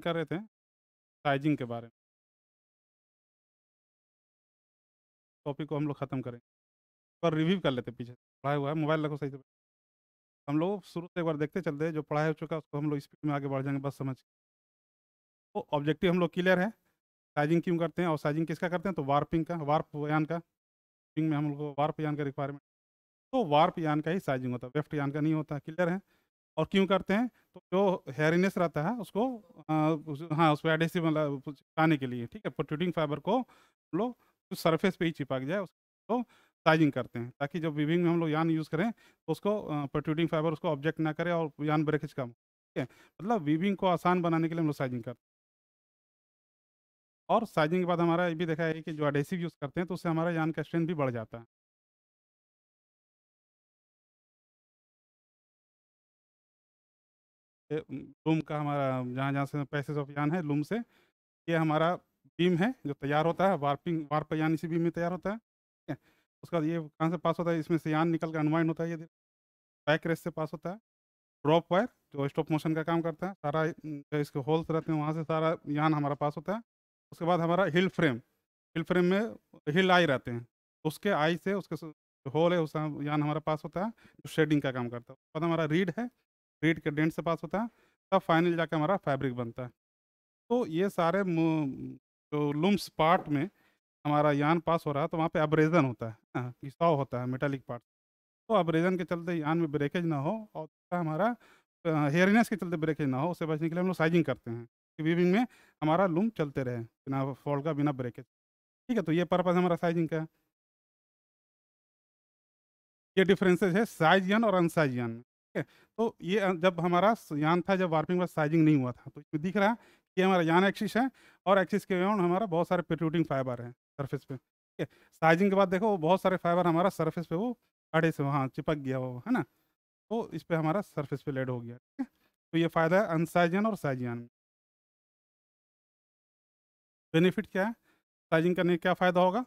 कर रहे थे साइजिंग के बारे में टॉपिक को हम लोग ख़त्म करें पर रिव्यू कर लेते पीछे पढ़ाया हुआ है मोबाइल रखो सही से हम लोग शुरू से एक बार देखते चलते हैं जो पढ़ाया हो चुका है उसको हम लोग स्पीड में आगे बढ़ जाएंगे बस समझ तो ऑब्जेक्टिव हम लोग क्लियर है साइजिंग क्यों करते हैं और साइजिंग किसका करते हैं तो वार्पिंग का वार्प यान का वार्पिंग में हम लोग वार्प यान का रिक्वायरमेंट तो वार्प यान का ही साइजिंग होता है वेफ्ट यान का नहीं होता क्लियर है और क्यों करते हैं तो जो हेयरनेस रहता है उसको आ, हाँ उसको एडेसिव मतलब चिपकाने के लिए ठीक है प्रोट्यूटिंग फाइबर को हम लोग तो सरफेस पे ही चिपक जाए उसको तो साइजिंग करते हैं ताकि जब विविंग में हम लोग यान यूज़ करें तो उसको प्रोट्यूटिंग फाइबर उसको ऑब्जेक्ट ना करें और यान ब्रेकेज कम ठीक है मतलब विविंग को आसान बनाने के लिए हम लोग साइजिंग करते हैं और साइजिंग के बाद हमारा ये भी देखा है कि जो एडेसिव यूज़ करते हैं तो उससे हमारा यान का स्ट्रेंथ भी बढ़ जाता है लूम का हमारा जहाँ जहाँ से पैसेज ऑफ यान है लूम से ये हमारा बीम है जो तैयार होता है वार्पिंग वार्प यान इसी बीम में तैयार होता है ठीक है उसका ये कहाँ से पास होता है इसमें से यान निकल कर अनवाइंड होता है ये बैक रेस से पास होता है ड्रॉप वायर जो स्टॉप मोशन का काम करता है सारा जो इसके होल्स रहते हैं वहाँ से सारा यान हमारा पास होता है उसके बाद हमारा हिल फ्रेम हिल फ्रेम में हिल आई रहते हैं उसके आई से उसके होल है उसका यान हमारा पास होता है जो शेडिंग का काम करता है उसके बाद हमारा रीड है रीड के डेंट से पास होता है तब फाइनल जाके हमारा फैब्रिक बनता है तो ये सारे जो लूम्स पार्ट में हमारा यान पास हो रहा है तो वहाँ पे अब्रेजन होता है घिसाव हाँ, होता है मेटालिक पार्ट तो अब्रेजन के चलते यान में ब्रेकेज ना हो और हमारा हेयरनेस के चलते ब्रेकेज ना हो उससे बचने के लिए हम लोग साइजिंग करते हैं वीविंग में हमारा लूम चलते रहे बिना फॉल्ट का बिना ब्रेकेज ठीक है तो ये पर्पज़ हमारा साइजिंग का ये डिफरेंसेस है साइज यान और अनसाइज यान में है तो ये जब हमारा यान था जब वार्पिंग बाद साइजिंग नहीं हुआ था तो इसमें दिख रहा है कि हमारा यान एक्सिस है और एक्सिस के अराउंड हमारा बहुत सारे पेट्रूटिंग फाइबर हैं सरफेस पे ठीक है साइजिंग के बाद देखो वो बहुत सारे फाइबर हमारा सरफेस पे वो अड़े से वहाँ चिपक गया वो है ना तो इस पर हमारा सर्फेस पे लेड हो गया ठीक है तो ये फ़ायदा है अनसाइजन और साइजियान में बेनिफिट क्या है साइजिंग करने का क्या फ़ायदा होगा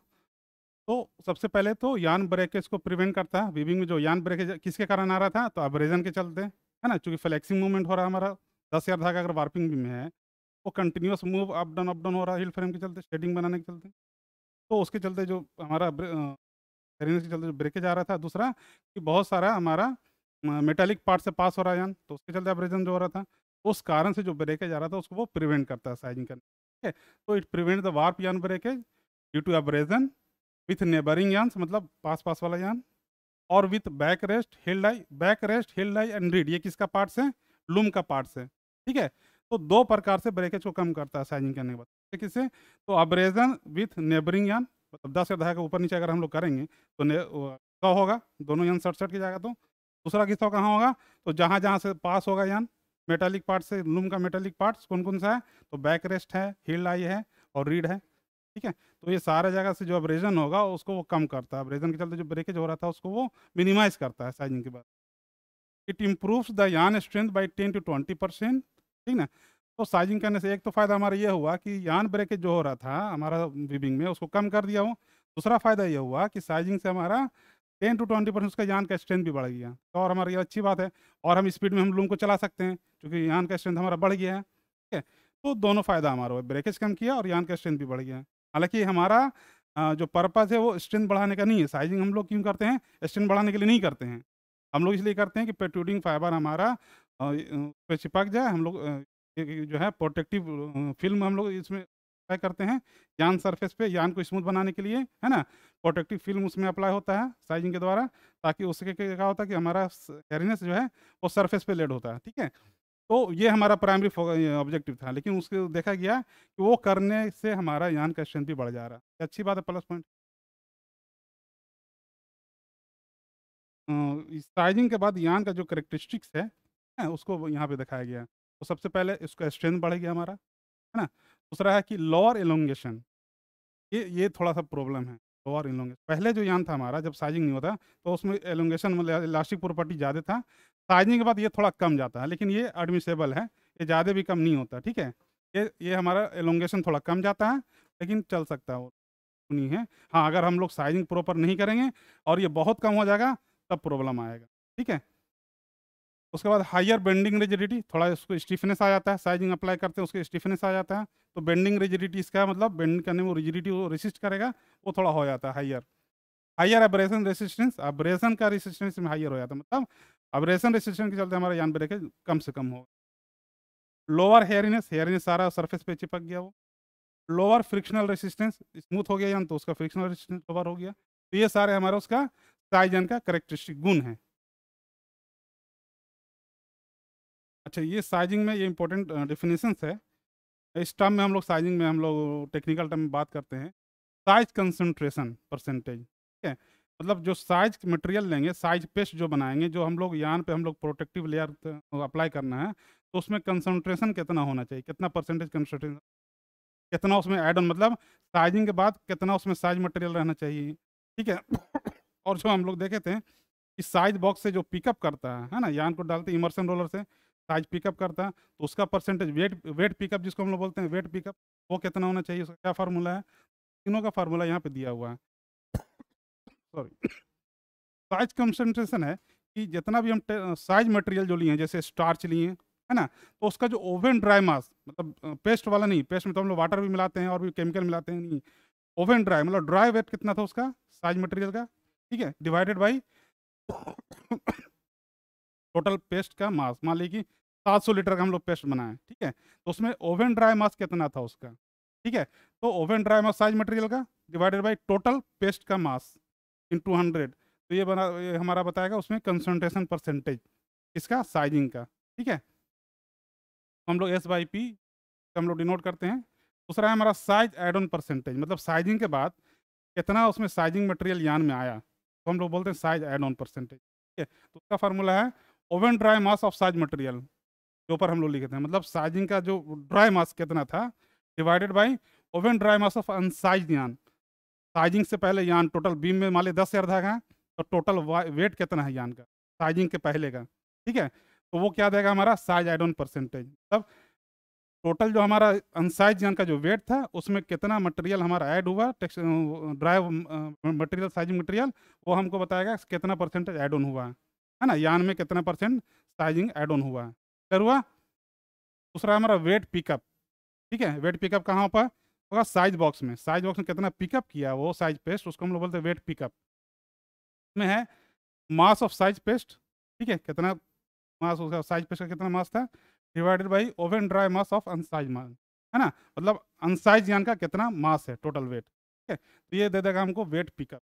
तो सबसे पहले तो यान ब्रेकेज को प्रिवेंट करता है वीविंग में जो यान ब्रेकेज किसके कारण आ रहा था तो अब्रेजन के चलते है ना चूँकि फ्लेक्सिंग मूवमेंट हो रहा है हमारा दस यार धागा अगर वार्पिंग भी में है वो continuous move up down up down हो रहा है हिल फ्रेम के चलते शेडिंग बनाने के चलते तो उसके चलते जो हमारा हेरिनेस के चलते जो ब्रेकेज आ रहा था दूसरा कि बहुत सारा हमारा मेटालिक पार्ट से पास हो रहा है यान तो उसके चलते अब्रेजन जो हो रहा था उस कारण से जो ब्रेकेज आ रहा था उसको वो प्रिवेंट करता है साइजिंग करने ठीक है तो it prevent the warp yarn breakage due to abrasion with neighboring yarn मतलब पास पास वाला यान और with back rest heald eye back rest heald eye and reed ये किसका पार्ट्स है लूम का पार्ट्स है ठीक है तो दो प्रकार से ब्रेकेज को कम करता है साइजिंग करने के बाद है तो अब्रेजन विथ नेबरिंग यान मतलब दस या दहा के ऊपर नीचे अगर हम लोग करेंगे तो सौ होगा दोनों यान सड़सठ की जाएगा तो दूसरा किस्सा कहाँ होगा तो जहाँ जहाँ से पास होगा यान मेटालिक पार्ट से लूम का मेटालिक पार्ट्स कौन कौन सा है तो बैक रेस्ट है हिल आई है और रीड है ठीक है तो ये सारे जगह से जो अब्रेजन होगा उसको वो कम करता है अब्रेजन के चलते जो ब्रेकेज हो रहा था उसको वो मिनिमाइज करता है साइजिंग के बाद it improves the yarn strength by ten to twenty percent ठीक ना तो साइजिंग करने से एक तो फ़ायदा हमारा ये हुआ कि यान ब्रेकेज जो हो रहा था हमारा विबिंग में उसको कम कर दिया हो दूसरा फ़ायदा ये हुआ कि साइजिंग से हमारा टेन टू ट्वेंटी परसेंट उसका यान का स्ट्रेंथ भी बढ़ गया तो और हमारी ये अच्छी बात है और हम स्पीड में हम लूम को चला सकते हैं क्योंकि यान का स्ट्रेंथ हमारा बढ़ गया है ठीक है तो दोनों फ़ायदा हमारा हुआ ब्रेकेज कम किया और यान का स्ट्रेंथ भी बढ़ गया है हालांकि हमारा जो पर्पज़ है वो स्ट्रेंथ बढ़ाने का नहीं है साइजिंग हम लोग क्यों करते हैं स्ट्रेंथ बढ़ाने के लिए नहीं करते हैं हम लोग इसलिए करते हैं कि पेट्रोडिंग फाइबर हमारा पे चिपक जाए हम लोग जो है प्रोटेक्टिव फिल्म हम लोग इसमें अप्लाई करते हैं यान सरफेस पे यान को स्मूथ बनाने के लिए है ना प्रोटेक्टिव फिल्म उसमें अप्लाई होता है साइजिंग के द्वारा ताकि उसके क्या होता है कि हमारा हेरिनेस जो है वो सरफेस पे लेड होता है ठीक है तो ये हमारा प्राइमरी ऑब्जेक्टिव था लेकिन उसके देखा गया कि वो करने से हमारा यान का स्ट्रेंथ भी बढ़ जा रहा है अच्छी बात है प्लस पॉइंट साइजिंग के बाद यान का जो करेक्टरिस्टिक्स है, ना उसको यहाँ पे दिखाया गया तो सबसे पहले इसका स्ट्रेंथ बढ़ गया हमारा है ना दूसरा है कि लोअर एलोंगेशन ये ये थोड़ा सा प्रॉब्लम है लोअर एलोंगेशन पहले जो यान था हमारा जब साइजिंग नहीं होता तो उसमें एलोंगेशन मतलब इलास्टिक प्रॉपर्टी ज़्यादा था साइजिंग के बाद ये थोड़ा कम जाता है लेकिन ये एडमिसेबल है ये ज़्यादा भी कम नहीं होता ठीक है ये ये हमारा एलोंगेशन थोड़ा कम जाता है लेकिन चल सकता है वो नहीं है हाँ अगर हम लोग साइजिंग प्रॉपर नहीं करेंगे और ये बहुत कम हो जाएगा तब प्रॉब्लम आएगा ठीक है उसके बाद हायर बेंडिंग रिजिडिटी थोड़ा उसको स्टिफनेस आ जाता है साइजिंग अप्लाई करते हैं उसके स्टिफनेस आ जाता है तो बेंडिंग रिजिडिटी इसका मतलब बेंड करने में रिजिडिटी वो रेसिस्ट करेगा वो थोड़ा हो जाता है higher higher abrasion resistance abrasion का रेसिस्टेंस में हायर हो जाता है मतलब रेशन रेसिस्टेंस के चलते हमारा यान ब्रेक कम से कम हो लोअर हेयरनेस हेयरनेस सारा सरफेस पे चिपक गया वो लोअर फ्रिक्शनल रेसिस्टेंस स्मूथ हो गया यान तो उसका फ्रिक्शनल रेसिस्टेंस लोअर हो गया तो ये सारे हमारा उसका साइजन का करेक्टरिस्टिक गुण है अच्छा ये साइजिंग में ये इंपॉर्टेंट डिफिनेशंस है इस टर्म में हम लोग साइजिंग में हम लोग टेक्निकल टर्म में बात करते हैं साइज कंसनट्रेशन परसेंटेज ठीक है मतलब जो साइज मटेरियल लेंगे साइज पेस्ट जो बनाएंगे जो हम लोग यान पे हम लोग प्रोटेक्टिव लेयर अप्लाई करना है तो उसमें कंसनट्रेशन कितना होना चाहिए कितना परसेंटेज कंसनट्रेशन कितना उसमें एड ऑन मतलब साइजिंग के बाद कितना उसमें साइज मटेरियल रहना चाहिए ठीक है और जो हम लोग देखे थे कि साइज बॉक्स से जो पिकअप करता है है ना यान को डालते इमर्सन रोलर से साइज पिकअप करता है तो उसका परसेंटेज वेट वेट पिकअप जिसको हम लोग बोलते हैं वेट पिकअप वो कितना होना चाहिए उसका क्या फार्मूला है तीनों का फार्मूला यहाँ पे दिया हुआ है सॉरी साइज तो कंसनट्रेशन है कि जितना भी हम साइज मटेरियल जो लिए हैं जैसे स्टार्च लिए है ना तो उसका जो ओवन ड्राई मास मतलब पेस्ट वाला नहीं पेस्ट में तो हम लोग वाटर भी मिलाते हैं और भी केमिकल मिलाते हैं नहीं ओवन ड्राई मतलब ड्राई वेट कितना था उसका साइज मटेरियल का ठीक है डिवाइडेड बाई टोटल पेस्ट का मास मान लीजिए सात सौ लीटर का हम लोग पेस्ट बनाए ठीक है तो उसमें ओवन ड्राई मास कितना था उसका ठीक है तो oven dry mass size material का डिवाइडेड बाई टोटल पेस्ट का मास इंटू हंड्रेड तो ये बना ये हमारा बताएगा उसमें कंसनट्रेशन परसेंटेज इसका साइजिंग का ठीक है तो हम लोग एस बाई पी हम लोग डिनोट करते हैं दूसरा है हमारा साइज एड ऑन परसेंटेज मतलब साइजिंग के बाद कितना उसमें साइजिंग मटेरियल यान में आया तो हम लोग बोलते हैं साइज एड ऑन परसेंटेज ठीक है तो उसका फार्मूला है oven dry mass of size material जो ऊपर हम लोग लिखे थे मतलब साइजिंग का जो ड्राई मास कितना था divided by oven dry mass of unsized yarn sizing से पहले यान टोटल बीम में माले दस यार धागा है तो टोटल वेट कितना है यान का साइजिंग के पहले का ठीक है तो वो क्या देगा हमारा साइज एड ऑन परसेंटेज मतलब टोटल जो हमारा अनसाइज यान का जो वेट था उसमें कितना मटेरियल हमारा ऐड हुआ टेक्स ड्राइव मटेरियल साइजिंग मटेरियल वो हमको बताएगा कितना परसेंटेज ऐड ऑन हुआ है ना यान में कितना परसेंट साइजिंग ऐड ऑन हुआ है क्या हुआ दूसरा हमारा वेट पिकअप ठीक है वेट पिकअप कहाँ पर होगा साइज बॉक्स में साइज बॉक्स में कितना पिकअप किया वो साइज पेस्ट उसको हम लोग बोलते हैं वेट पिकअप में है मास ऑफ साइज पेस्ट ठीक है कितना मास उसका साइज पेस्ट का कितना मास था divided by oven dry mass of unsized mass है ना मतलब अनसाइज यान का कितना मास है टोटल वेट ठीक है तो ये दे देगा हमको वेट पिकअप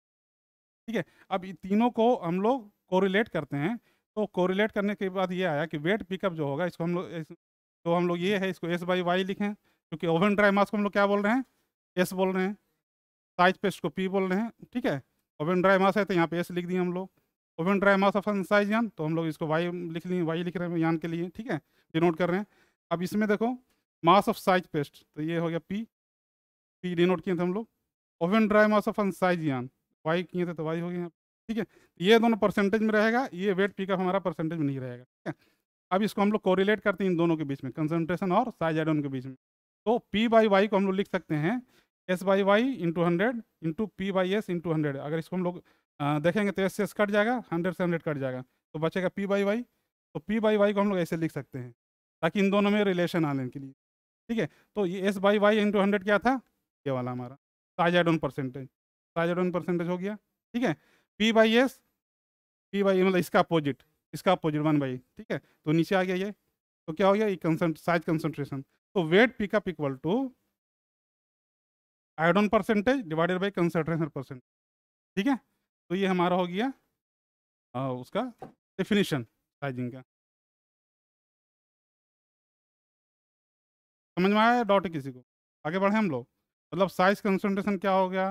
ठीक है अब तीनों को हम लोग कोरिलेट करते हैं तो कोरिलेट करने के बाद ये आया कि वेट पिकअप जो होगा इसको हम लोग तो हम लोग ये है इसको एस बाई वाई लिखें क्योंकि ओवन ड्राई मास को हम लोग क्या बोल रहे हैं एस बोल रहे हैं साइज पे इसको पी बोल रहे हैं ठीक है ओवन ड्राई मास है तो यहाँ पे एस लिख दिए हम लोग oven dry mass of size yarn तो हम लोग इसको वाई लिख लिए वाई लिख रहे हैं यान के लिए ठीक है डिनोट कर रहे हैं अब इसमें देखो मास ऑफ साइज पेस्ट तो ये हो गया पी पी डिनोट किए थे हम लोग oven dry mass of size yarn Y किए थे तो वाई हो गया ठीक है तो ये दोनों परसेंटेज में रहेगा ये वेट पिकअप हमारा परसेंटेज में नहीं रहेगा ठीक है अब इसको हम लोग कोरिलेट करते हैं इन दोनों के बीच में कंसनट्रेशन और साइज एडोन के बीच में तो पी बाई वाई को हम लोग लिख सकते हैं S by Y into hundred into P by S into hundred अगर इसको हम लोग देखेंगे तो एस से एस कट जाएगा हंड्रेड से हंड्रेड कट जाएगा तो बचेगा पी बाई वाई तो पी बाई वाई को हम लोग ऐसे लिख सकते हैं ताकि इन दोनों में रिलेशन आने के लिए ठीक है तो ये S by Y into hundred क्या था ये वाला हमारा size on percentage size on percentage हो गया ठीक है P by S P by मतलब इसका अपोजिट इसका अपोजिट वन बाई ठीक है तो नीचे आ गया ये तो क्या हो गया ये साइज कंसनट्रेशन So तो weight pickup equal to add on percentage divided by concentration percent ठीक है तो ये हमारा हो गया आ, उसका डेफिनेशन साइजिंग का समझ में आया डॉट किसी को आगे बढ़े हम लोग मतलब साइज कंसेंट्रेशन क्या हो गया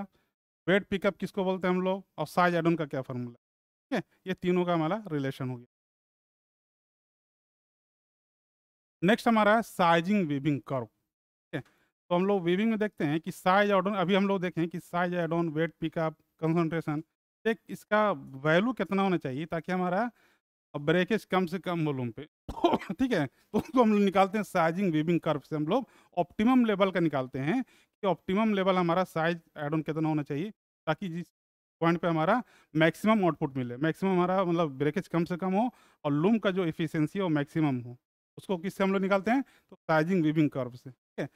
वेट पिकअप किसको बोलते हैं हम लोग और साइज एडन का क्या फार्मूला ठीक है ये तीनों का हमारा रिलेशन हो गया नेक्स्ट हमारा है साइजिंग वीविंग कर्व ठीक है तो हम लोग वीविंग में देखते हैं कि साइज एडोन अभी हम लोग देखें कि size add on wet pickup concentration एक इसका वैल्यू कितना होना चाहिए ताकि हमारा ब्रेकेज कम से कम वॉल्यूम पे ठीक है तो उसको हम लोग निकालते हैं साइजिंग वीविंग कर्व से हम लोग ऑप्टिमम लेवल का निकालते हैं कि ऑप्टिमम लेवल हमारा साइज एडोन कितना होना चाहिए ताकि जिस पॉइंट पे हमारा मैक्सिमम आउटपुट मिले मैक्सिमम हमारा मतलब ब्रेकेज कम से कम हो और लूम का जो इफिशियंसी हो मैक्सिमम हो उसको किससे हम लोग निकालते हैं तो साइजिंग विविंग कर्व से ठीक है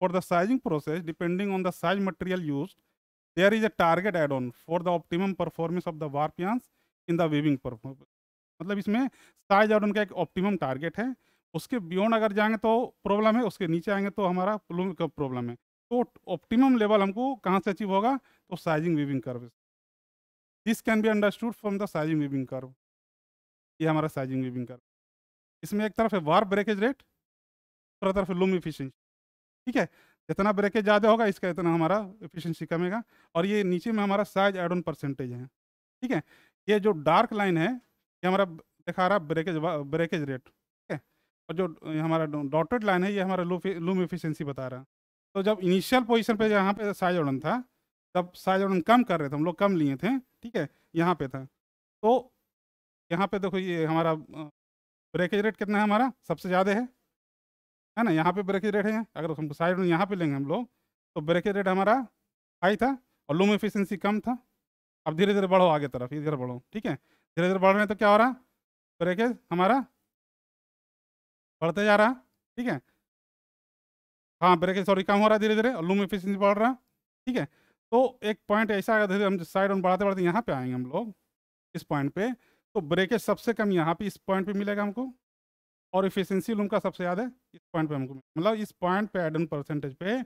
for the sizing process depending on the size material use there is a target add on for the optimum performance of the warp yarns in the weaving performance मतलब इसमें साइज एड ऑन का एक optimum target है उसके beyond अगर जाएंगे तो problem है उसके नीचे आएंगे तो हमारा प्रॉब्लम है तो ऑप्टिमम लेवल हमको कहाँ से अचीव होगा तो sizing weaving curve this can be understood from the sizing weaving curve ये हमारा साइजिंग विविंग कर्व इसमें एक तरफ है वार ब्रेकेज रेट दूसरा तरफ लूम इफिशियंसी ठीक है जितना ब्रेकेज ज़्यादा होगा इसका इतना हमारा इफिशियंसी कमेगा और ये नीचे में हमारा साइज एड ऑन परसेंटेज है ठीक है ये जो डार्क लाइन है ये हमारा दिखा रहा ब्रेकेज ब्रेकेज रेट ठीक है और जो हमारा डॉटेड लाइन है ये हमारा लूम एफिशिएंसी बता रहा तो जब इनिशियल पोजिशन पर यहाँ पर साइज उड़न था तब साइज उड़न कम कर रहे थे हम लोग कम लिए थे ठीक है यहाँ पर था तो यहाँ पे देखो ये हमारा ब्रेकेज रेट कितना है हमारा सबसे ज़्यादा है है ना यहाँ पे ब्रेकेज रेट है अगर हम साइड में यहाँ पे लेंगे हम लोग तो ब्रेकेज रेट हमारा हाई था और लूम एफिशिएंसी कम था अब धीरे धीरे बढ़ो आगे तरफ इधर बढ़ो ठीक है धीरे धीरे बढ़ रहे हैं तो क्या हो रहा ब्रेकेज हमारा बढ़ते जा रहा ठीक है हाँ ब्रेकेज सॉरी कम हो रहा है धीरे धीरे और लूम एफिशिएंसी बढ़ रहा ठीक है तो एक पॉइंट ऐसा अगर धीरे हम साइड ऑन बढ़ाते बढ़ते यहाँ पे आएंगे हम लोग इस पॉइंट पे तो ब्रेकेज सबसे कम यहाँ पे इस पॉइंट पे मिलेगा हमको और इफिशेंसी लूम का सबसे ज़्यादा इस पॉइंट पे हमको मतलब इस पॉइंट पे एडन परसेंटेज पे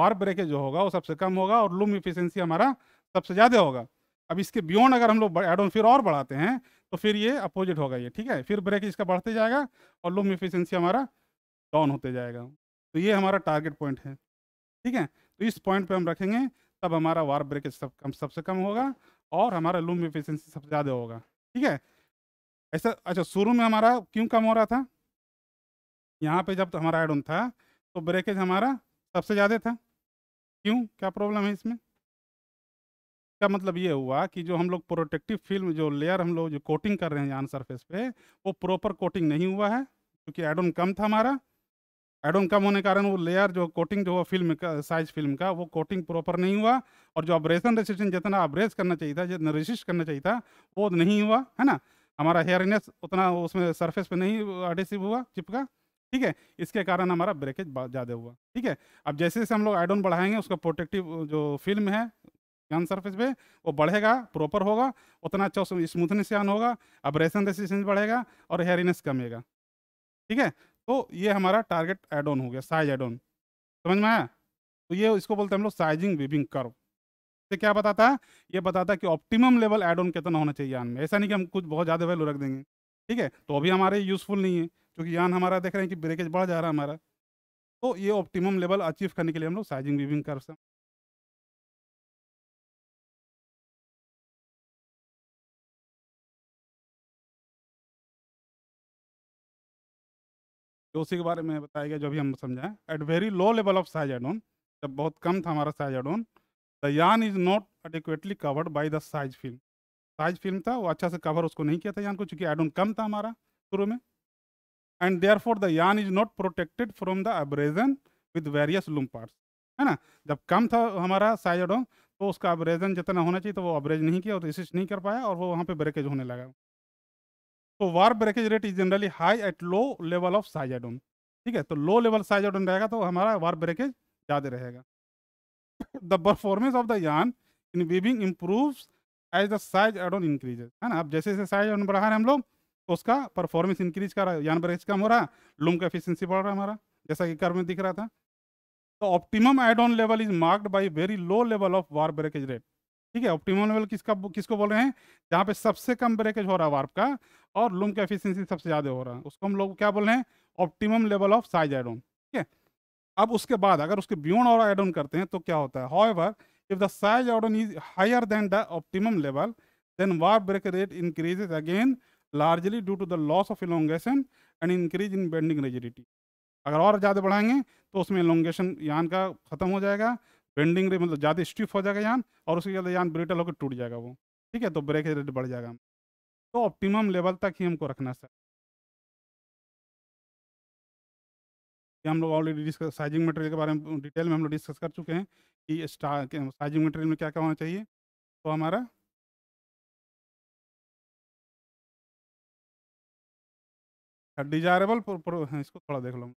वार ब्रेकेज जो होगा वो सबसे कम होगा और लूम इफिशियंसी हमारा सबसे ज़्यादा होगा अब इसके बियॉन्ड अगर हम लोग एडोन फिर और बढ़ाते हैं तो फिर ये अपोजिट होगा ये ठीक है फिर ब्रेक इसका बढ़ते जाएगा और लूम इफिशेंसी हमारा डाउन होते जाएगा तो ये हमारा टारगेट पॉइंट है ठीक है तो इस पॉइंट पे हम रखेंगे तब हमारा वार ब्रेकेज सब कम सबसे कम होगा और हमारा लूम इफिशियंसी सबसे ज़्यादा होगा ठीक है ऐसा अच्छा शुरू में हमारा क्यों कम हो रहा था यहाँ पे जब हमारा एड ऑन था तो ब्रेकेज हमारा सबसे ज़्यादा था क्यों क्या प्रॉब्लम है इसमें क्या मतलब ये हुआ कि जो हम लोग प्रोटेक्टिव फिल्म जो लेयर हम लोग जो कोटिंग कर रहे हैं यहाँ सरफेस पे वो प्रॉपर कोटिंग नहीं हुआ है क्योंकि एड ऑन कम था हमारा एडोम कम होने के कारण वो लेयर जो कोटिंग जो फिल्म का साइज फिल्म का वो कोटिंग प्रॉपर नहीं हुआ और जो ऑपरेशन रेसिस्टेंस जितना ऑपरेज करना चाहिए था जितना रेसिस्ट करना चाहिए था वो नहीं हुआ है ना हमारा हेयरनेस उतना उसमें सरफेस पे नहीं एडेसिव हुआ चिपका ठीक है इसके कारण हमारा ब्रेकेज ज़्यादा हुआ ठीक है अब जैसे जैसे हम लोग आइडोन बढ़ाएंगे उसका प्रोटेक्टिव जो फिल्म है गन सरफेस पे वो बढ़ेगा प्रॉपर होगा उतना अच्छा स्मूथनेस यान होगा ऑपरेशन रेसिस्टेंस बढ़ेगा और हेयरनेस कमेगा ठीक है तो ये हमारा टारगेट एड ऑन हो गया साइज एड ऑन समझ में आया तो ये इसको बोलते हैं हम लोग साइजिंग वीविंग कर्व से क्या बताता है ये बताता है कि ऑप्टिमम लेवल एड ऑन कितना होना चाहिए यान में ऐसा नहीं कि हम कुछ बहुत ज़्यादा वैल्यू रख देंगे ठीक है तो अभी हमारे यूज़फुल नहीं है क्योंकि यान हमारा देख रहे हैं कि ब्रेकेज बढ़ जा रहा है हमारा तो ये ऑप्टिमम लेवल अचीव करने के लिए हम लोग साइजिंग वीबिंग कर्व से तो उसी के बारे में बताया गया जो भी हम समझाएं at very low level of size add on जब बहुत कम था हमारा size add on the yarn is not adequately covered by the size film size film था वो अच्छा से कवर उसको नहीं किया था यान को चूंकि एडोन कम था हमारा शुरू में and therefore the yarn is not protected from the abrasion with various loom parts है ना जब कम था हमारा साइज एडोन तो उसका एब्रेजन जितना होना चाहिए तो वो अब्रेज नहीं किया और रिसिस्ट नहीं कर पाया और वो वहाँ पे ब्रेकेज होने लगा तो warp breakage rate is generally high at low level of size add on ठीक है तो लो लेवल साइजाडोन रहेगा तो हमारा वार ब्रेकेज ज़्यादा रहेगा the performance of the yarn in weaving improves as the size add on increases है ना अब जैसे जैसे साइज एडोन बढ़ा रहे हैं हम लोग तो उसका परफॉर्मेंस इंक्रीज कर रहा है यान ब्रेकेज कम हो रहा है लूम का एफिशियंसी बढ़ रहा है हमारा जैसा कि कर में दिख रहा था तो optimum add on level is marked by very low level of warp breakage rate ठीक है ऑप्टिमम लेवल किसका किसको बोल रहे हैं जहाँ पे सबसे कम ब्रेकेज हो रहा है वार्प का और लूम का एफिशिएंसी सबसे ज़्यादा हो रहा है उसको हम लोग क्या बोल रहे हैं optimum level of size add on ठीक है अब उसके बाद अगर उसके ब्यून और एड ऑन करते हैं तो क्या होता है however if the size add on is higher than the optimum level then warp break rate increases again largely due to the loss of elongation and increase in bending rigidity अगर और ज़्यादा बढ़ाएंगे तो उसमें इलोंगेशन यान का ख़त्म हो जाएगा बेंडिंग रेट मतलब ज़्यादा स्टिफ हो जाएगा यान और उसके बाद यान ब्रिटल होकर टूट जाएगा वो ठीक है तो ब्रेक रेट बढ़ जाएगा तो ऑप्टिमम लेवल तक ही हमको रखना सर ये हम लोग ऑलरेडी डिस्कस साइजिंग मटेरियल के बारे में डिटेल में हम लोग डिस्कस कर चुके हैं कि स्टार साइजिंग मटेरियल में क्या क्या होना चाहिए तो हमारा डिजायरेबल हाँ, इसको थोड़ा देख लो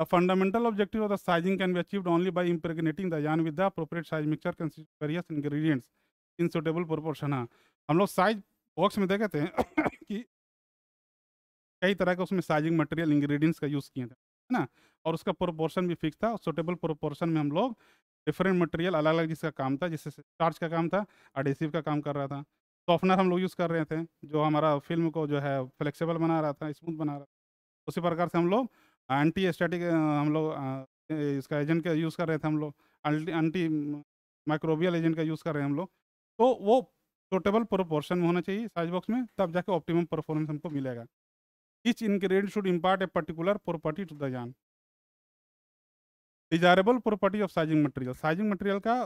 The fundamental objective of the sizing can be achieved only by impregnating the yarn with the appropriate size mixture consisting of various ingredients in suitable proportion. हाँ हम लोग साइज बॉक्स में देखे थे कि कई तरह के उसमें साइजिंग मटेरियल इंग्रेडिएंट्स का यूज़ किए थे है ना और उसका प्रोपोर्शन भी फिक्स था सुटेबल प्रोपोर्शन में हम लोग डिफरेंट मटेरियल अलग अलग जिसका काम था जैसे स्टार्च का काम था एडेसिव का काम कर रहा था सॉफ्टनर हम लोग यूज़ कर रहे थे जो हमारा फिल्म को जो है फ्लेक्सीबल बना रहा था स्मूथ बना रहा था उसी प्रकार से हम लोग एंटी स्टैटिक हम लोग इसका एजेंट का यूज़ कर रहे थे हम लोग एंटी माइक्रोबियल एजेंट का यूज़ कर रहे हैं हम लोग तो वो सुटेबल प्रोपोर्शन में होना चाहिए साइज बॉक्स में तब जाके ऑप्टिमम परफॉर्मेंस हमको मिलेगा each ingredient should impart a particular property to the yarn desirable property of sizing material sizing material का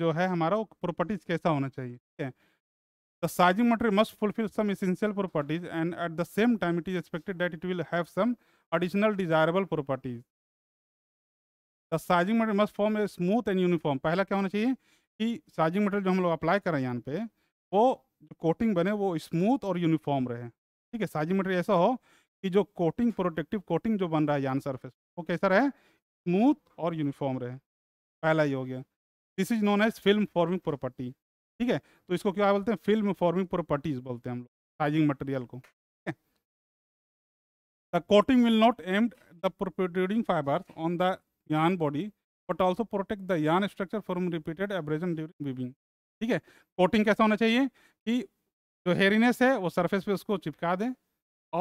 जो है हमारा वो प्रॉपर्टीज कैसा होना चाहिए ठीक है the sizing material must fulfil some essential properties and at the same time it is expected that it will have some additional desirable properties the sizing material must form a smooth and uniform पहला क्या होना चाहिए कि sizing material जो हम लोग apply कर रहे हैं यहाँ पे वो जो कोटिंग बने वो स्मूथ और यूनिफॉर्म रहे ठीक है साइजिंग मटेरियल ऐसा हो कि जो कोटिंग प्रोटेक्टिव कोटिंग जो बन रहा है यान सरफेस वो कैसा रहे स्मूथ और यूनिफॉर्म रहे पहला ही हो गया this is known as film forming property ठीक है तो इसको क्या बोलते हैं फिल्म फॉर्मिंग प्रॉपर्टीज बोलते हैं हम लोग साइजिंग मटेरियल को The coating will not aim the protruding fibers on the yarn body, but also protect the yarn structure from repeated abrasion during weaving. ठीक है कोटिंग कैसा होना चाहिए कि जो हेरीनेस है वो सरफेस पे उसको चिपका दें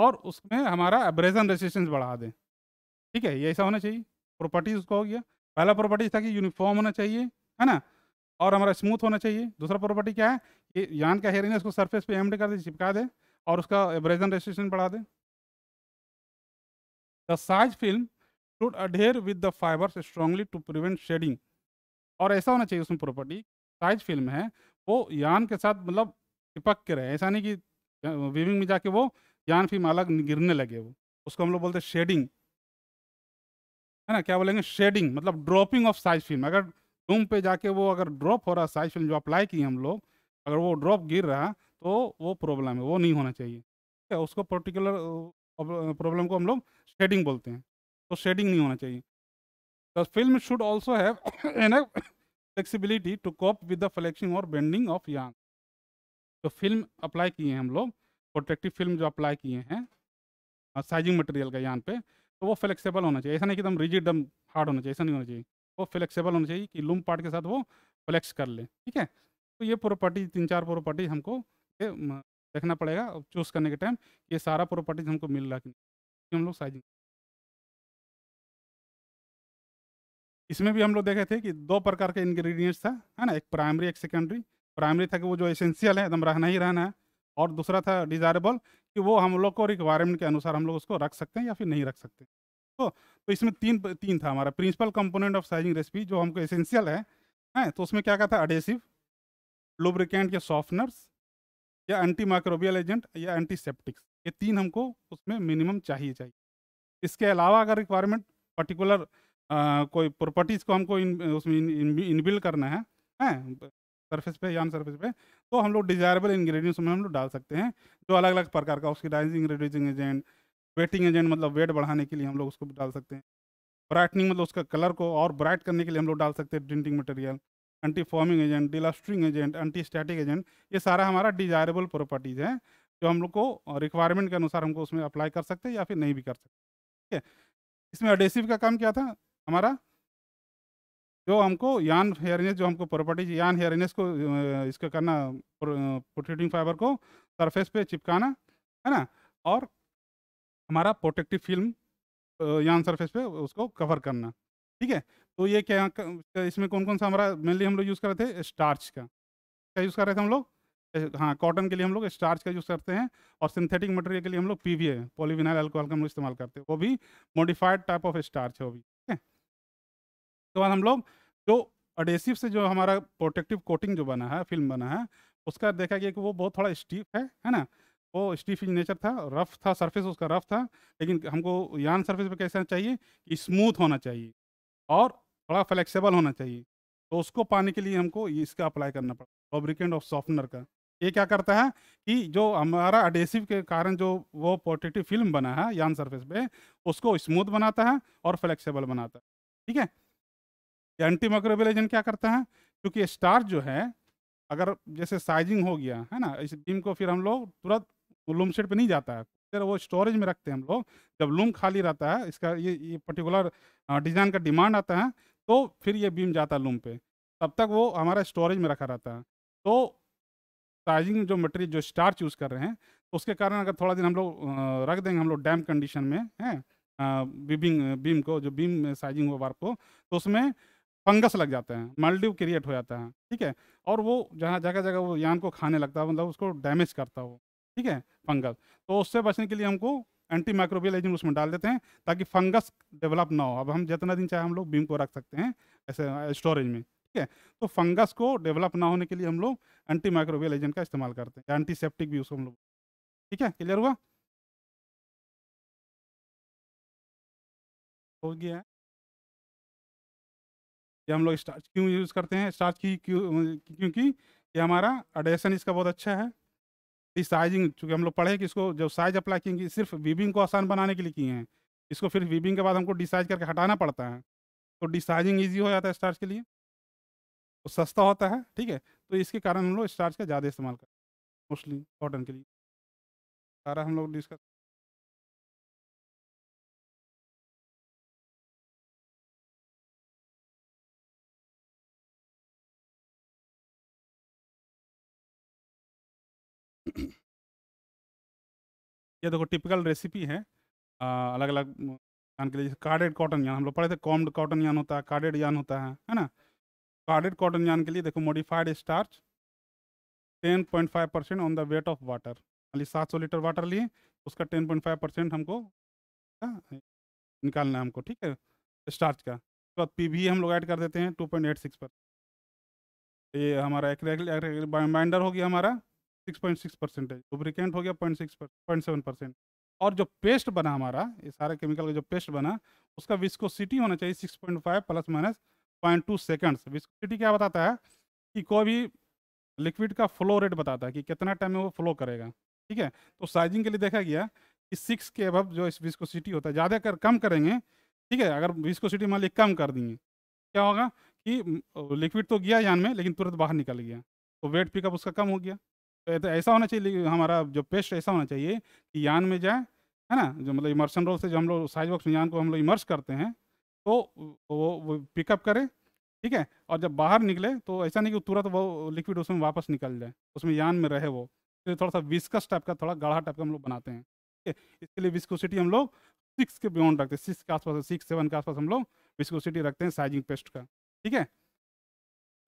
और उसमें हमारा एब्रेजन रेसिस्टेंस बढ़ा दें ठीक है ये ऐसा होना चाहिए प्रॉपर्टीज उसको हो गया पहला प्रॉपर्टीज था कि यूनिफॉर्म होना चाहिए है ना और हमारा स्मूथ होना चाहिए दूसरा प्रॉपर्टी क्या है कि यान का हेरीनेस को सरफेस पे एमड कर दे चिपका दें और उसका एब्रेजन रेजिस्टेंस बढ़ा दें The size film should adhere with the fibers strongly to prevent shedding. और ऐसा होना चाहिए उसमें प्रॉपर्टी साइज फिल्म है वो यान के साथ मतलब चिपक के रहे ऐसा नहीं कि वीविंग में जाके वो यान फिल्म अलग गिरने लगे वो उसको हम लोग बोलते हैं शेडिंग है ना क्या बोलेंगे शेडिंग मतलब ड्रॉपिंग ऑफ साइज फिल्म अगर रूम पे जाके वो अगर ड्रॉप हो रहा है साइज फिल्म जो अप्लाई की हम लोग अगर वो ड्रॉप गिर रहा तो वो प्रॉब्लम है वो नहीं होना चाहिए उसको पर्टिकुलर प्रॉब्लम को हम लोग शेडिंग बोलते हैं तो शेडिंग नहीं होना चाहिए the film should also have an flexibility to cope with the flexing और बेंडिंग ऑफ यान तो फिल्म अप्लाई किए हैं हम लोग प्रोटेक्टिव फिल्म जो अप्लाई किए हैं साइजिंग मटेरियल का यान पे तो वो फ्लेक्सीबल होना चाहिए ऐसा नहीं कि एकदम रिजिड एकदम हार्ड होना चाहिए ऐसा नहीं होना चाहिए वो फ्लेक्सीबल होना चाहिए कि लूम पार्ट के साथ वो फ्लेक्स कर ले ठीक है तो ये प्रॉपर्टी तीन चार प्रॉपर्टी हमको देखना पड़ेगा और चूज़ करने के टाइम ये सारा प्रॉपर्टीज हमको मिल रहा कि हम लोग साइजिंग इसमें भी हम लोग देखे थे कि दो प्रकार के इंग्रेडिएंट्स था है ना एक प्राइमरी एक सेकेंडरी प्राइमरी था कि वो जो एसेंशियल है एकदम रहना ही रहना है और दूसरा था डिज़ायरेबल कि वो हम लोग को रिक्वायरमेंट के अनुसार हम लोग उसको रख सकते हैं या फिर नहीं रख सकते तो तो इसमें तीन तीन था हमारा principal component of sizing recipe जो हमको एसेंशियल है है तो उसमें क्या क्या था अडेसिव लुब्रिकेंट के सॉफ्टनर्स या एंटी माइक्रोबियल एजेंट या एंटीसेप्टिक्स ये तीन हमको उसमें मिनिमम चाहिए चाहिए इसके अलावा अगर रिक्वायरमेंट पर्टिकुलर कोई प्रॉपर्टीज़ को हमको इन, उसमें इनबिल इन, करना है हैं सरफेस पे या सरफेस पे तो हम लोग डिजायरेबल इंग्रेडिएंट्स में हम लोग डाल सकते हैं जो अलग अलग प्रकार का oxidizing reducing agent wetting agent मतलब वेट बढ़ाने के लिए हम लोग उसको डाल सकते हैं ब्राइटनिंग मतलब उसका कलर को और ब्राइट करने के लिए हम लोग डाल सकते हैं printing material anti foaming agent delustering agent anti static agent ये सारा हमारा डिजायरेबल प्रॉपर्टीज़ है जो हम लोग को रिक्वायरमेंट के अनुसार हमको उसमें अप्लाई कर सकते हैं या फिर नहीं भी कर सकते ठीक है इसमें अडेसिव का काम क्या था हमारा जो हमको यान हेयरनेस जो हमको प्रॉपर्टीज यान हेयरनेस को इसका करना प्रोटेक्टिंग फाइबर को सरफेस पे चिपकाना है ना और हमारा प्रोटेक्टिव फिल्म यान सरफेस पे उसको कवर करना ठीक है तो ये क्या इसमें कौन कौन सा हमारा मेनली हम लोग यूज़ कर रहे थे स्टार्च का क्या यूज़ कर रहे थे हम लोग हाँ कॉटन के लिए हम लोग स्टार्च का यूज़ करते हैं और सिंथेटिक मटेरियल के लिए हम लोग P V A polyvinyl alcohol का हम लोग इस्तेमाल करते हैं वो भी मॉडिफाइड टाइप ऑफ स्टार्च है वो भी ठीक है उसके बाद हम लोग जो अडेसिव से जो हमारा प्रोटेक्टिव कोटिंग जो बना है फिल्म बना है उसका देखा गया कि वो बहुत थोड़ा स्टीफ है है ना वो स्टीफ इन नेचर था रफ था सरफेस उसका रफ था लेकिन हमको यान सरफेस पे कैसा चाहिए स्मूथ होना चाहिए और थोड़ा फ्लेक्सिबल होना चाहिए तो उसको पाने के लिए हमको इसका अप्लाई करना पड़ता है लॉब्रिकेंट ऑफ सॉफ्टनर का ये क्या करता है कि जो हमारा अडेसिव के कारण जो वो पोटेटिव फिल्म बना है यान सरफेस पे उसको स्मूथ बनाता है और फ्लेक्सिबल बनाता है ठीक है एंटी माइक्रोबियल एजेंट क्या करता है क्योंकि स्टार जो है अगर जैसे साइजिंग हो गया है ना इस बीम को फिर हम लोग तुरंत लूम पर नहीं जाता है फिर वो स्टोरेज में रखते हैं हम लोग जब लूम खाली रहता है इसका ये ये पर्टिकुलर डिज़ाइन का डिमांड आता है तो फिर ये बीम जाता है लूम पे तब तक वो हमारा स्टोरेज में रखा रहता है तो साइजिंग जो मटेरियल जो स्टार चूज़ कर रहे हैं तो उसके कारण अगर थोड़ा दिन हम लोग रख देंगे हम लोग डैम कंडीशन में हैं बीबिंग बीम को जो बीम साइजिंग हो बार को तो उसमें फंगस लग जाते हैं मल्डिव क्रिएट हो जाता है ठीक है और वो जहाँ जगह जगह वो यान को खाने लगता है मतलब उसको डैमेज करता हो ठीक है फंगस तो उससे बचने के लिए हमको एंटी माइक्रोबियल एजेंट उसमें डाल देते हैं ताकि फंगस डेवलप ना हो अब हम जितना दिन चाहे हम लोग बीम को रख सकते हैं ऐसे स्टोरेज में ठीक है तो फंगस को डेवलप ना होने के लिए हम लोग एंटी माइक्रोबियल एजेंट का इस्तेमाल करते हैं एंटीसेप्टिक भी उसको हम लोग ठीक है क्लियर हुआ हो गया ये हम लोग स्टार्च क्यों यूज़ करते हैं स्टार्च की क्यों क्योंकि ये हमारा एडेशन इसका बहुत अच्छा है इस साइजिंग चूँकि हम लोग पढ़े कि इसको जब साइज अप्लाई किए सिर्फ वीबिंग को आसान बनाने के लिए किए हैं इसको फिर वीबिंग के बाद हमको डिसाइज करके हटाना पड़ता है तो डिसाइजिंग ईजी हो जाता है स्टार्च के लिए तो सस्ता होता है ठीक है तो इसके कारण हम लोग स्टार्च का ज़्यादा इस्तेमाल करते हैं मोस्टली कॉटन के लिए सारा हम लोग डिस्कस ये देखो टिपिकल रेसिपी है आ, अलग अलग यान के लिए जैसे कार्डेड कॉटन यान हम लोग पढ़े थे कॉम्ड कॉटन यान होता है कार्डेड यान होता है है ना कार्डेड कॉटन यान के लिए देखो modified starch ten point five percent on the weight of water खाली सात सौ लीटर वाटर लिए उसका टेन पॉइंट फाइव परसेंट हमको निकालना है हमको ठीक है स्टार्च का उसके बाद पी भी e हम लोग ऐड कर देते हैं टू पॉइंट एट सिक्स पर ये हमारा एक बाइंडर हो गया हमारा six point six percentage lubricant हो गया point six point seven percent और जो पेस्ट बना हमारा ये सारे केमिकल का जो पेस्ट बना उसका विस्कोसिटी होना चाहिए six point five plus minus point two seconds viscosity क्या बताता है कि कोई भी लिक्विड का फ्लो रेट बताता है कि कितना टाइम में वो फ्लो करेगा ठीक है तो साइजिंग के लिए देखा गया कि सिक्स के अब जो इस विस्कोसिटी होता है ज़्यादा कर कम करेंगे ठीक है अगर विस्कोसिटी मान ली कम कर देंगे क्या होगा कि लिक्विड तो गया यान में लेकिन तुरंत बाहर निकल गया तो वेट पिकअप उसका कम हो गया तो ऐसा होना चाहिए हमारा जो पेस्ट ऐसा होना चाहिए कि यान में जाए है ना जो मतलब इमर्शन रोल से जो हम लोग साइज बॉक्स में यान को हम लोग इमर्स करते हैं तो वो, वो पिकअप करें ठीक है और जब बाहर निकले तो ऐसा नहीं कि तुरंत वो लिक्विड उसमें वापस निकल जाए उसमें यान में रहे वो इसलिए थोड़ा सा विस्कस टाइप का थोड़ा गाढ़ा टाइप का हम लोग बनाते हैं ठीक है इसके लिए विस्कोसिटी हम लोग सिक्स के बियॉन्ड रखते हैं सिक्स के आसपास सिक्स सेवन के आसपास हम लोग विस्कोसिटी रखते हैं साइजिंग पेस्ट का ठीक है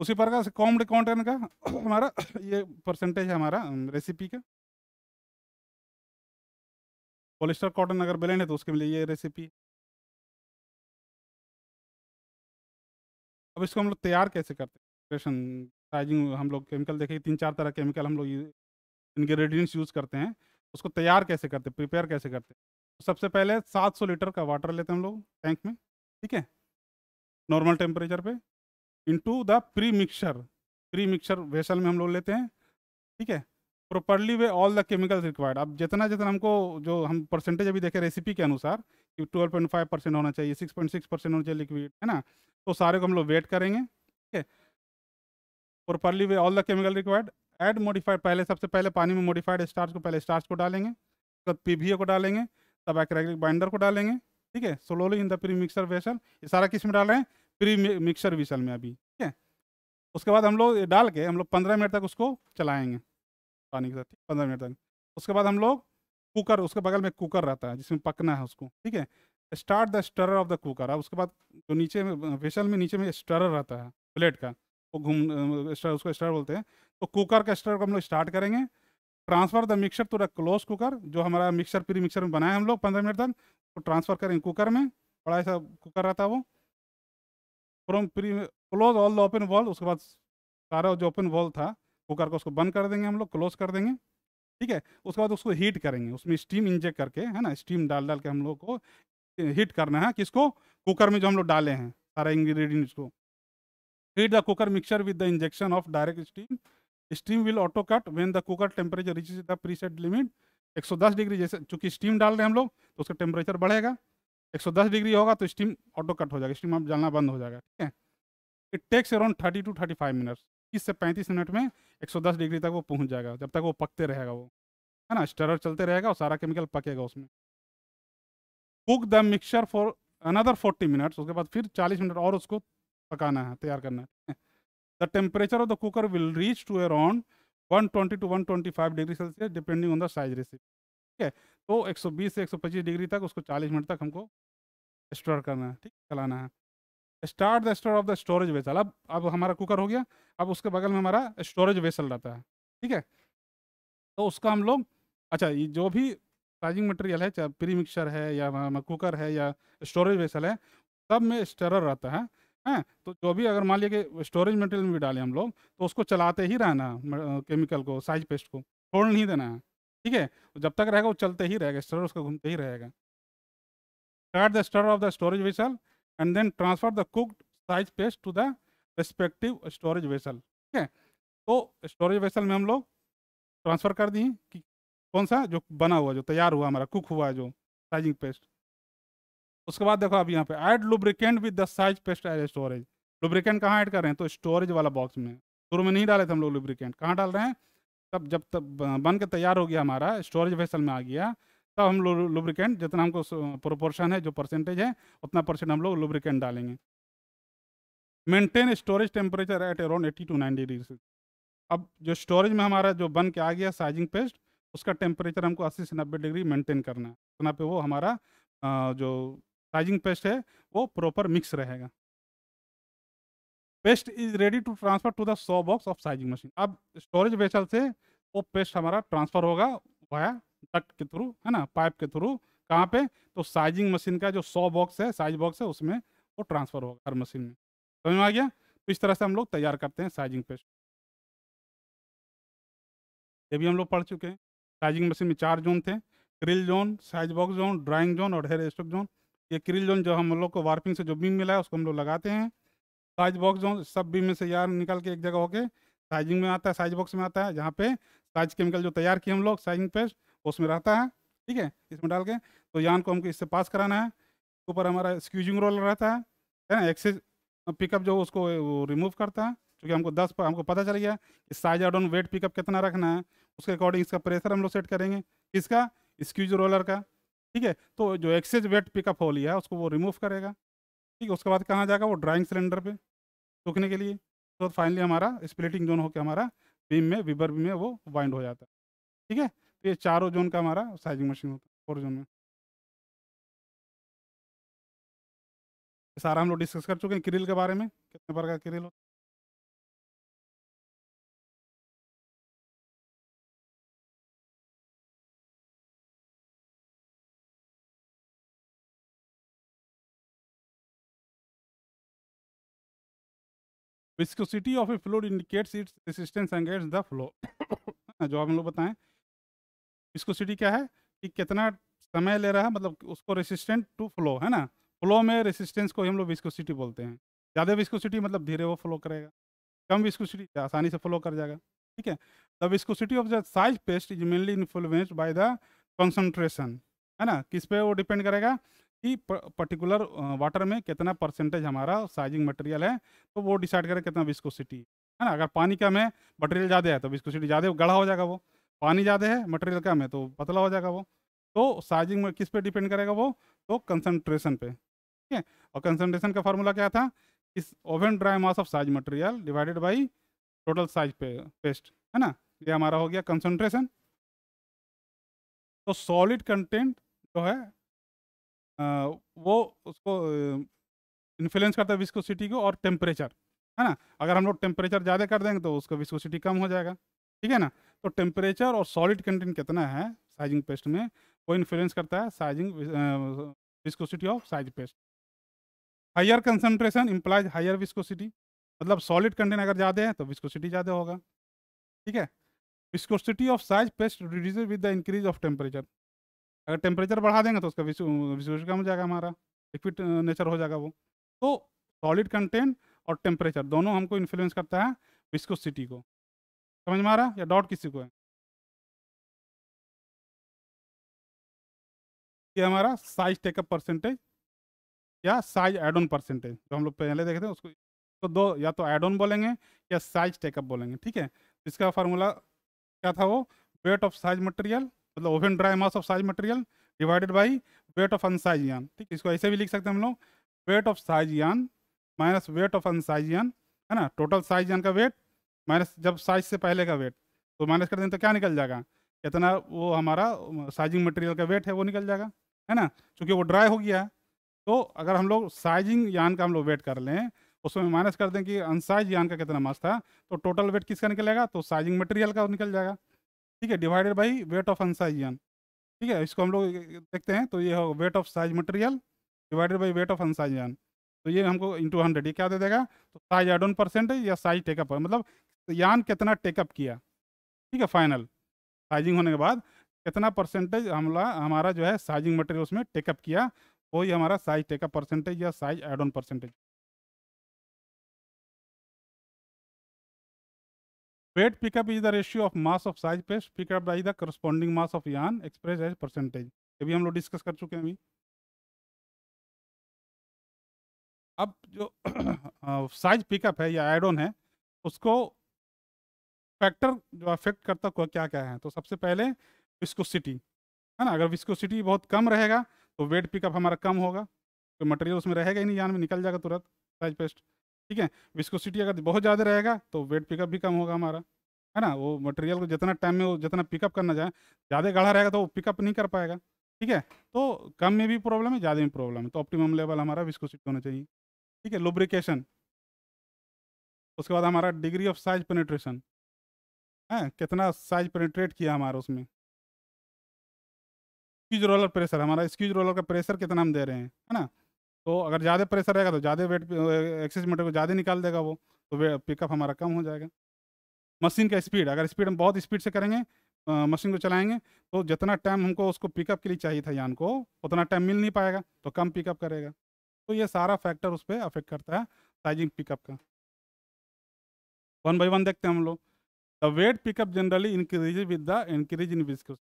उसी प्रकार से कॉम्ड कॉन्टेंट का हमारा ये परसेंटेज है हमारा रेसिपी का पोलिस्टर कॉटन अगर ब्लेंड है तो उसके लिए ये रेसिपी अब इसको हम लोग तैयार कैसे करते हैं प्रिपरेशन साइजिंग हम लोग केमिकल देखेंगे तीन चार तरह केमिकल हम लोग इन्ग्रीडियंट्स यूज़ करते हैं उसको तैयार कैसे करते हैं प्रिपेयर कैसे करते हैं तो सबसे पहले 700 लीटर का वाटर लेते हैं हम लोग टैंक में ठीक है नॉर्मल टेम्परेचर पे into the pre mixer pre mixer vessel में हम लोग लेते हैं ठीक है properly weigh all the chemicals required अब जितना जितना हमको जो हम परसेंटेज अभी देखें रेसिपी के अनुसार कि ट्वेल्व पॉइंट फाइव परसेंट होना चाहिए सिक्स पॉइंट सिक्स परसेंट होना चाहिए लिक्विड है ना तो सारे को हम लोग वेट करेंगे ठीक है properly weigh all the chemical required add modified पहले सबसे पहले पानी में मॉडिफाइड स्टार्च को पहले स्टार्च को डालेंगे उसके बाद पी को डालेंगे तब एक्रेग्रिक बाइंडर को डालेंगे ठीक है slowly in the pre mixer vessel ये सारा किस में डाल रहे हैं प्री मिक्सर विशल में अभी ठीक है उसके बाद हम लोग डाल के हम लोग पंद्रह मिनट तक उसको चलाएंगे पानी के साथ ठीक पंद्रह मिनट तक उसके बाद हम लोग कुकर उसके बगल में कुकर रहता है जिसमें पकना है उसको ठीक है start the stirrer of the cooker अब उसके बाद जो नीचे में वेसल में नीचे में स्टरर रहता है प्लेट का वो घूम उसको स्टर बोलते हैं तो कुकर का स्टर को हम लोग स्टार्ट करेंगे transfer the mixer to the close cooker जो हमारा मिक्सर प्री मिक्सर में बनाया हम लोग पंद्रह मिनट तक तो ट्रांसफ़र करेंगे कुकर में बड़ा ऐसा कुकर रहता है वो from pre close all the open valve उसके बाद सारा जो ओपन वॉल था कुकर को उसको बंद कर देंगे हम लोग क्लोज कर देंगे ठीक है उसके बाद उसको हीट करेंगे उसमें स्टीम इंजेक्ट करके है ना स्टीम डाल डाल के हम लोग को हीट करना है किसको कुकर में जो हम लोग डाले हैं सारा इंग्रेडिएंट्स को heat the cooker mixture with the injection of direct steam steam will auto cut when the cooker temperature reaches the preset limit 110 degree जैसे चूंकि स्टीम डाल रहे हैं हम लोग तो उसका टेम्परेचर बढ़ेगा 110 डिग्री होगा तो स्टीम ऑटो कट हो जाएगा स्टीम आप जलना बंद हो जाएगा ठीक है it takes around thirty to thirty five minutes तीस से पैंतीस मिनट में 110 डिग्री तक वो पहुंच जाएगा जब तक वो पकते रहेगा वो है ना स्टरर चलते रहेगा और सारा केमिकल पकेगा उसमें cook the mixture for another 40 minutes उसके बाद फिर 40 मिनट और उसको पकाना है तैयार करना है the temperature of the cooker will reach to around twenty to five degree Celsius depending on the size recipe ठीक है तो 120 से 125 डिग्री तक उसको 40 मिनट तक हमको स्टोर करना है ठीक चलाना है start the stirrer of the storage vessel अब अब हमारा कुकर हो गया अब उसके बगल में हमारा स्टोरेज वेसल रहता है ठीक है तो उसका हम लोग अच्छा ये जो भी साइजिंग मटेरियल है चाहे प्री मिक्सर है या कुकर है या स्टोरेज वेसल है सब में स्टरर रहता है हैं तो जो भी अगर मान लिया कि स्टोरेज मटेरियल में भी डालें हम लोग तो उसको चलाते ही रहना केमिकल को साइज पेस्ट को छोड़ नहीं देना है ठीक है जब तक रहेगा वो चलते ही रहेगा स्टोर उसका घूमते ही रहेगा at the stirrer of the storage vessel and then transfer the cooked size paste to the respective storage vessel ठीक है तो storage vessel में हम लोग ट्रांसफ़र कर दिए कि कौन सा जो बना हुआ जो तैयार हुआ हमारा कुक हुआ जो साइजिंग पेस्ट उसके बाद देखो आप यहाँ पे add lubricant with the size paste as storage lubricant कहाँ ऐड कर रहे हैं तो स्टोरेज वाला बॉक्स में शुरू में नहीं डाले थे हम लोग लुब्रिकेंट कहाँ डाल रहे हैं तब जब तब बन के तैयार हो गया हमारा स्टोरेज वेसल में आ गया तब हम लोग लुब्रिकेंट जितना हमको प्रोपोर्शन है जो परसेंटेज है उतना परसेंट हम लोग लुब्रिकेंट डालेंगे maintain storage temperature at around eighty to ninety degree अब जो स्टोरेज में हमारा जो बन के आ गया साइजिंग पेस्ट उसका टेम्परेचर हमको अस्सी से नब्बे डिग्री मेंटेन करना है उतना पे वो हमारा जो साइजिंग पेस्ट है वो प्रॉपर मिक्स रहेगा paste is ready to transfer to the so box of sizing machine अब स्टोरेज वेसल से वो पेस्ट हमारा ट्रांसफर होगा वाया कट के थ्रू है ना पाइप के थ्रू कहाँ पे तो साइजिंग मशीन का जो सौ बॉक्स है साइज बॉक्स है उसमें वो ट्रांसफर होगा हर मशीन में समझ में आ गया तो इस तरह से हम लोग तैयार करते हैं साइजिंग पेस्ट ये भी हम लोग पढ़ चुके हैं साइजिंग मशीन में चार जोन थे creel zone size box zone drying zone और हेयर स्टोक जोन ये क्रिल जोन जो हम लोग को वार्पिंग से जो बीम मिला है उसको हम लोग लगाते हैं साइज बॉक्स जोन सब बीम में से यार निकाल के एक जगह होके साइजिंग में आता है साइज बॉक्स में आता है जहाँ पे साइज केमिकल जो तैयार किए हम लोग साइजिंग पेस्ट उसमें रहता है ठीक है इसमें डाल के तो यान को हमको इससे पास कराना है ऊपर हमारा स्क्यूजिंग रोल रहता है है ना एक्सेस पिकअप जो उसको रिमूव करता है क्योंकि हमको दस पर हमको पता चल गया कि size add on wet pickup कितना रखना है उसके अकॉर्डिंग इसका प्रेशर हम लोग सेट करेंगे इसका स्क्यूज रोलर का ठीक है तो जो एक्सेज वेट पिकअप हो लिया उसको वो रिमूव करेगा ठीक है उसके बाद कहाँ जाएगा वो ड्राइंग सिलेंडर पर सूखने के लिए तो फाइनली हमारा स्प्लिटिंग जोन होकर हमारा बीम में विबर बीम में वो वाइंड हो जाता है ठीक है तो ये चारों जोन का हमारा साइजिंग मशीन होता है फोर जोन में सारा हम लोग डिस्कस कर चुके हैं किरिल के बारे में कितने प्रकार का किरिल होता viscosity of a fluid indicates its resistance and the flow जो हम लोग बताएं विस्कोसिटी क्या है कि कितना समय ले रहा है मतलब उसको रेसिस्टेंट टू फ्लो है ना फ्लो में रेसिस्टेंस को हम लोग विस्कोसिटी बोलते हैं ज़्यादा विस्कोसिटी मतलब धीरे वो फ्लो करेगा कम विस्कोसिटी आसानी से फ्लो कर जाएगा ठीक है the viscosity of the size paste is mainly influence by the concentration है ना किस पे वो डिपेंड करेगा कि पर्टिकुलर वाटर में कितना परसेंटेज हमारा साइजिंग मटेरियल है तो वो डिसाइड करेगा कितना विस्कोसिटी है ना अगर पानी कम है मटेरियल ज़्यादा है तो विस्कोसिटी ज़्यादा गढ़ा हो जाएगा वो पानी ज़्यादा है मटेरियल कम है तो पतला हो जाएगा वो तो साइजिंग में किस पे डिपेंड करेगा वो तो कंसनट्रेशन पे ठीक है और कंसनट्रेशन का फार्मूला क्या था इस oven dry mass of size material divided by total size पे पेस्ट है ना ये हमारा हो गया कंसनट्रेशन तो सॉलिड कंटेंट जो है आ, वो उसको इन्फ्लुएंस करता है विस्कोसिटी को और टेम्परेचर है ना अगर हम लोग टेम्परेचर ज़्यादा कर देंगे तो उसका विस्कोसिटी कम हो जाएगा ठीक है ना तो टेम्परेचर और सॉलिड कंटेंट कितना है साइजिंग पेस्ट में वो इन्फ्लुएंस करता है sizing viscosity of size paste higher concentration implies higher viscosity मतलब सॉलिड कंटेंट अगर ज़्यादा है तो विस्कोसिटी ज़्यादा होगा ठीक है viscosity of size paste reduce with the increase of temperature अगर टेम्परेचर बढ़ा देंगे तो उसका विस्कोसिटी कम हो जाएगा हमारा लिक्विड नेचर हो जाएगा वो तो सॉलिड कंटेंट और टेम्परेचर दोनों हमको इन्फ्लुएंस करता है विस्कोसिटी को समझ में आ रहा है या डॉट किसी को है ये हमारा साइज टेकअप परसेंटेज या साइज एड ऑन परसेंटेज जो हम लोग पहले देखे थे उसको तो दो या तो एड ऑन बोलेंगे या साइज टेकअप बोलेंगे ठीक है इसका फार्मूला क्या था वो वेट ऑफ साइज मटेरियल मतलब oven dry mass of size material divided by weight of unsized yarn ठीक है इसको ऐसे भी लिख सकते हैं हम लोग weight of size yarn minus weight of unsized yarn है ना टोटल साइज यान का वेट माइनस जब साइज से पहले का वेट तो माइनस कर दें तो क्या निकल जाएगा इतना वो हमारा साइजिंग मटेरियल का वेट है वो निकल जाएगा है ना चूँकि वो ड्राई हो गया है तो अगर हम लोग साइजिंग यान का हम लोग वेट कर लें उसमें माइनस कर दें कि अनसाइज यान का कितना मास था तो टोटल वेट किसका निकलेगा तो साइजिंग मटेरियल का निकल जाएगा ठीक है divided by weight of unsized yarn ठीक है इसको हम लोग देखते हैं तो ये हो weight of size material divided by weight of unsized yarn तो ये हमको इंटू हंड्रेड ये क्या दे देगा तो साइज एडोन परसेंट या साइज टेकअप मतलब तो यान कितना टेकअप किया ठीक है फाइनल साइजिंग होने के बाद कितना परसेंटेज हमला हमारा जो है साइजिंग मटेरियल उसमें टेकअप किया वही हमारा साइज टेकअप परसेंटेज या size add on percentage wet pickup is the ratio of mass of size paste pickup by the corresponding mass of yarn express as percentage ये भी हम लोग डिस्कस कर चुके हैं अभी अब जो साइज पिकअप uh, है या एड ऑन है उसको फैक्टर जो अफेक्ट करता है क्या क्या है तो सबसे पहले विस्कोसिटी है ना अगर विस्कोसिटी बहुत कम रहेगा तो वेट पिकअप हमारा कम होगा तो मटेरियल उसमें रहेगा ही नहीं जान में निकल जाएगा तुरंत साइज पेस्ट ठीक है विस्कोसिटी अगर बहुत ज़्यादा रहेगा तो वेट पिकअप भी कम होगा हमारा है ना वो मटेरियल को जितना टाइम में वो जितना पिकअप करना चाहे ज़्यादा गढ़ा रहेगा तो वो पिकअप नहीं कर पाएगा ठीक है तो कम में भी प्रॉब्लम है ज़्यादा में प्रॉब्लम है तो ऑप्टिमम लेवल हमारा विस्कोसिटी होना चाहिए ठीक है लुब्रिकेशन उसके बाद हमारा डिग्री ऑफ साइज पेनेट्रेशन हैं हाँ, कितना साइज पेनिट्रेट किया हमारा उसमें स्क्यूज रोलर प्रेशर हमारा स्क्यूज रोलर का प्रेशर कितना हम दे रहे हैं है ना तो अगर ज़्यादा प्रेशर रहेगा तो ज़्यादा वेट एक्सेस मीटर को ज़्यादा निकाल देगा वो तो पिकअप हमारा कम हो जाएगा मशीन का स्पीड अगर स्पीड हम बहुत स्पीड से करेंगे मशीन को चलाएंगे तो जितना टाइम हमको उसको पिकअप के लिए चाहिए था यान को उतना टाइम मिल नहीं पाएगा तो कम पिकअप करेगा तो ये सारा फैक्टर उस पर अफेक्ट करता है साइजिंग पिकअप का वन बाई वन देखते हैं हम लोग the wet pickup generally increase with the increase in viscose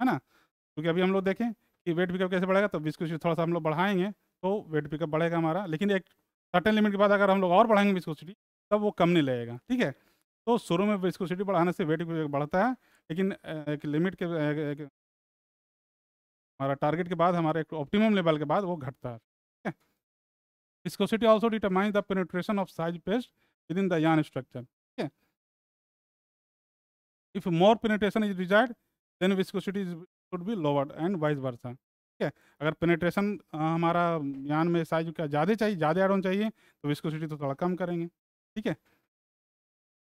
है ना क्योंकि अभी हम लोग देखें कि वेट पिकअप कैसे बढ़ेगा तो विस्कोसिटी थोड़ा सा हम लोग बढ़ाएंगे तो वेट पिकअप बढ़ेगा हमारा लेकिन एक सर्टन लिमिट के बाद अगर हम लोग और बढ़ाएंगे विस्कोसिटी तब वो कम नहीं लगेगा ठीक है तो शुरू में विस्कोसिटी बढ़ाने से वेट बढ़ता है लेकिन एक लिमिट के हमारा टारगेट के बाद हमारे एक ऑप्टिमम लेवल के बाद वो घटता है ठीक है viscosity also determine the penetration of size paste within the yarn structure ठीक है if more penetration is desired then viscosity should be lowered and vice versa ठीक है अगर पेनेट्रेशन हमारा यान में साइज क्या ज़्यादा चाहिए ज़्यादा एड ऑन चाहिए तो विस्कोसिटी तो थोड़ा कम करेंगे ठीक है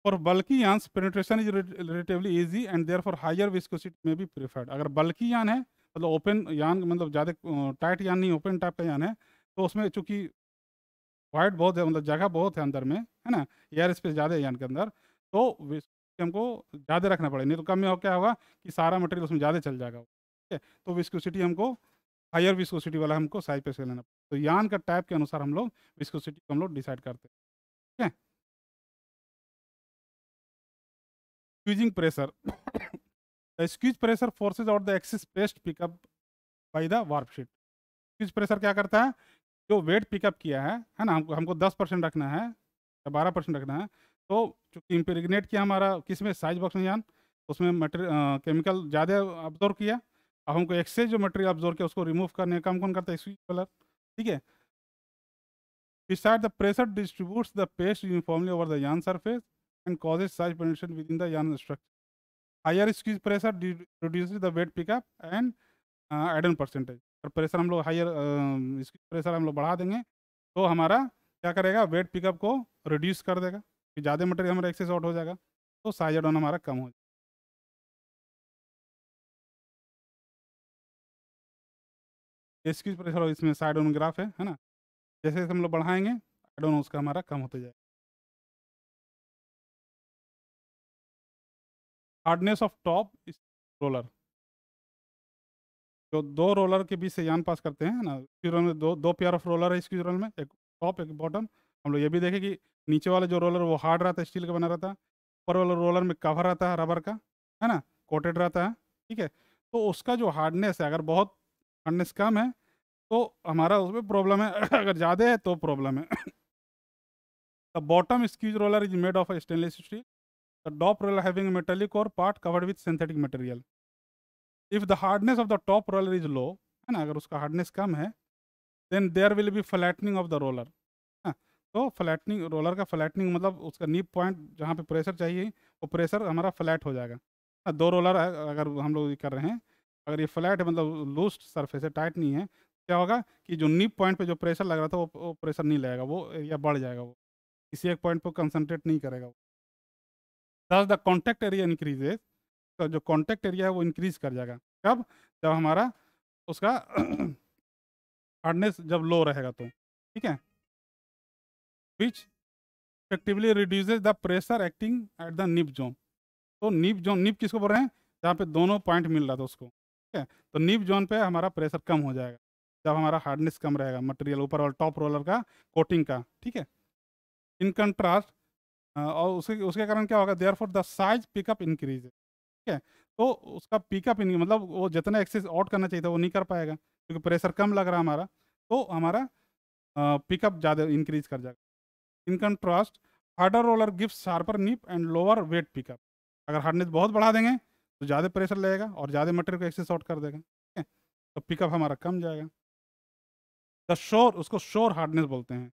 और बल्कि yarn penetration is relatively easy and therefore higher viscosity में भी प्रिफर्ड अगर बल्कि यान है मतलब ओपन यान मतलब ज़्यादा टाइट यान नहीं ओपन टाइप का यान है तो उसमें चूँकि वाइट बहुत है मतलब जगह बहुत है अंदर में है ना एयर स्पेस ज़्यादा है यान के अंदर तो कि हमको ज़्यादा रखना पड़ेगा नहीं तो कम में हो क्या होगा कि सारा मटेरियल उसमें ज़्यादा चल जाएगा ठीक है तो विस्कोसिटी हमको हायर विस्कोसिटी वाला हमको साइज पे से लेना पड़ेगा तो यान का टाइप के अनुसार हम लोग विस्कोसिटी को हम लोग डिसाइड करते हैं ठीक है squeezing pressure the pressure forces out the excess paste pickup pick the warp sheet the pressure क्या करता है जो वेट पिकअप किया है है ना हमको हमको दस परसेंट रखना है या बारह परसेंट रखना है तो चूँकि इम्परिग्नेट किया हमारा किस में साइज बॉक्स में जान उसमें मटेरियल केमिकल ज़्यादा ऑब्जॉर्व किया अब हमको एक्सेस जो मटेरियल ऑब्जोर्व किया उसको रिमूव करने का काम कौन करता है स्विच कलर ठीक है इस the pressure distributes the paste uniformly over the yarn surface and causes size position within the yarn structure higher squeeze pressure produce the wet pickup and add on percentage और pressure हम लोग higher squeeze pressure हम लोग बढ़ा देंगे तो हमारा क्या करेगा वेट पिकअप को रिड्यूस कर देगा कि ज़्यादा मटेरियल हमारा एक्सेस आउट हो जाएगा तो साइज साइजाडोन हमारा कम हो जाएगा एसक्यूज प्रेशर और इसमें साइड ऑन ग्राफ है है ना जैसे जैसे हम लोग बढ़ाएंगे साइड ऑन उसका हमारा कम होता जाएगा हार्डनेस ऑफ टॉप रोलर जो दो रोलर के बीच से यान पास करते हैं ना स्क्यूरल में दो दो पेयर ऑफ रोलर है स्क्यूरल में एक टॉप एक बॉटम हम लोग ये भी देखें कि नीचे वाला जो रोलर वो हार्ड रहता है स्टील का बना रहता है ऊपर वाला रोलर में कवर रहता है रबर का है ना कोटेड रहता है ठीक है तो उसका जो हार्डनेस है अगर बहुत हार्डनेस कम है तो हमारा उसमें प्रॉब्लम है अगर ज़्यादा है तो प्रॉब्लम है the bottom squeeze roller is made of stainless steel the top roller having metallic और part covered with synthetic material if the hardness of the top roller is low है ना अगर उसका हार्डनेस कम है then there will be flattening of the roller तो flattening roller का flattening मतलब उसका नीप पॉइंट जहाँ पे प्रेशर चाहिए वो प्रेशर हमारा फ्लैट हो जाएगा हाँ, दो रोलर अगर हम लोग कर रहे हैं अगर ये फ्लैट है मतलब लूज सरफेस है टाइट नहीं है क्या होगा कि जो नीप पॉइंट पे जो प्रेशर लग रहा था वो, वो प्रेशर नहीं लगेगा वो एरिया बढ़ जाएगा वो किसी एक पॉइंट पर कंसनट्रेट नहीं करेगा वो दस द कॉन्टैक्ट एरिया इंक्रीजेज तो जो कॉन्टैक्ट एरिया है वो इंक्रीज कर जाएगा कब जब हमारा उसका हार्डनेस जब लो रहेगा तो ठीक है which effectively reduces the pressure acting at the nip zone तो निप जोन निप किसको बोल रहे हैं जहाँ पे दोनों पॉइंट मिल रहा था उसको ठीक है तो निप जोन पे हमारा प्रेशर कम हो जाएगा जब हमारा हार्डनेस कम रहेगा मटेरियल ऊपर वाला टॉप रोलर का कोटिंग का ठीक है इन कंट्रास्ट और उसके उसके कारण क्या होगा therefore the size pickup increase ठीक है तो उसका पिकअप मतलब वो जितना एक्सेस आउट करना चाहिए था वो नहीं कर पाएगा क्योंकि प्रेशर कम लग रहा हमारा तो हमारा पिकअप ज़्यादा इंक्रीज कर जाएगा in contrast harder roller gives sharper nip and lower wet pickup अगर हार्डनेस बहुत बढ़ा देंगे तो ज़्यादा प्रेशर लगेगा और ज़्यादा मटेरियल को एक्सेस आउट कर देगा ठीक है तो पिकअप हमारा कम जाएगा द शोर उसको शोर हार्डनेस बोलते हैं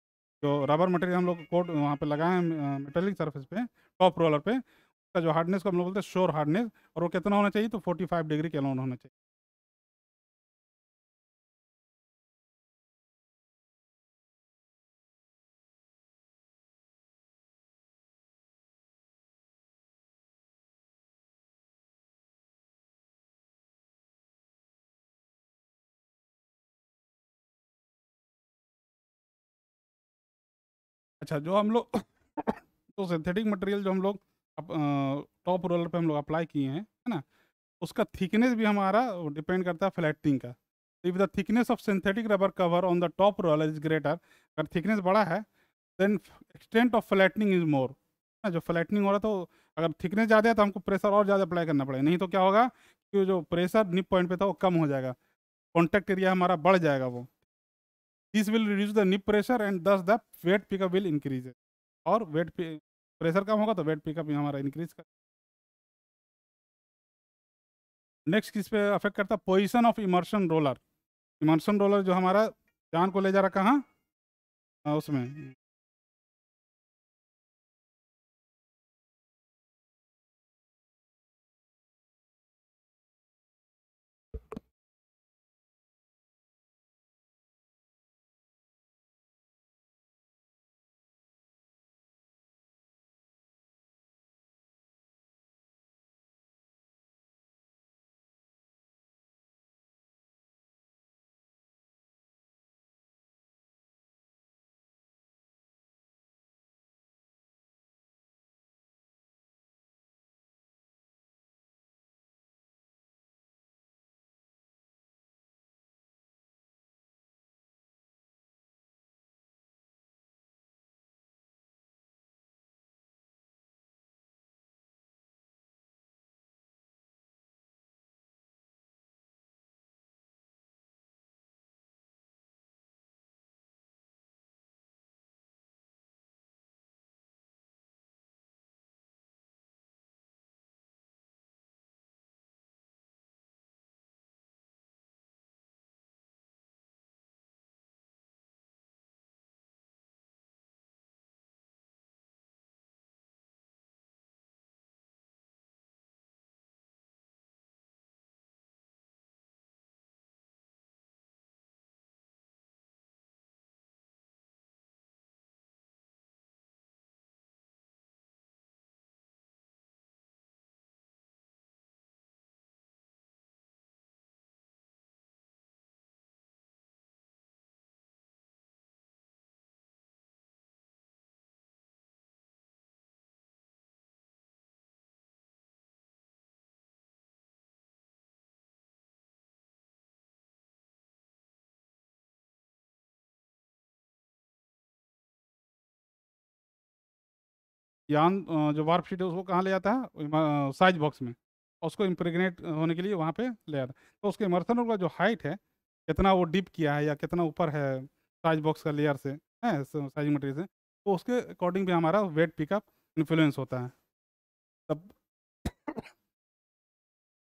जो रबर मटेरियल हम लोग कोट वहाँ पे लगाए हैं मेटेलिक सरफेस पे टॉप रोलर पे उसका जो हार्डनेस को हम लोग बोलते हैं शोर हार्डनेस और वो कितना होना चाहिए तो 45 डिग्री के अलाउन होना चाहिए अच्छा जो हम लोग तो सिंथेटिक मटेरियल जो हम लोग टॉप रोलर पे हम लोग अप्लाई किए हैं है ना उसका थिकनेस भी हमारा डिपेंड करता है फ्लैटिंग का if the thickness of synthetic rubber cover on the top roller is greater अगर थिकनेस बड़ा है then extent of flattening is more ना जो फ्लैटनिंग हो रहा तो अगर थिकनेस ज़्यादा है तो हमको प्रेशर और ज़्यादा अप्लाई करना पड़ेगा नहीं तो क्या होगा कि जो प्रेशर निप पॉइंट पे था वो कम हो जाएगा कॉन्टैक्ट एरिया हमारा बढ़ जाएगा वो this will reduce the nip pressure and thus the wet pickup will increase और वेट प्रेशर कम होगा तो वेट पिकअप हमारा इंक्रीज कर नेक्स्ट किस पे अफेक्ट करता है position of immersion roller immersion roller जो हमारा जान को ले जा रहा कहाँ हाँ, उसमें यान जो वार्प शीट है उसको कहाँ ले जाता है साइज बॉक्स में उसको इम्प्रेगनेट होने के लिए वहाँ पे ले जाता है तो उसके इमर्सन का जो हाइट है कितना वो डिप किया है या कितना ऊपर है साइज बॉक्स का लेयर से है साइज मटेरियल से तो उसके अकॉर्डिंग भी हमारा वेट पिकअप इन्फ्लुएंस होता है तब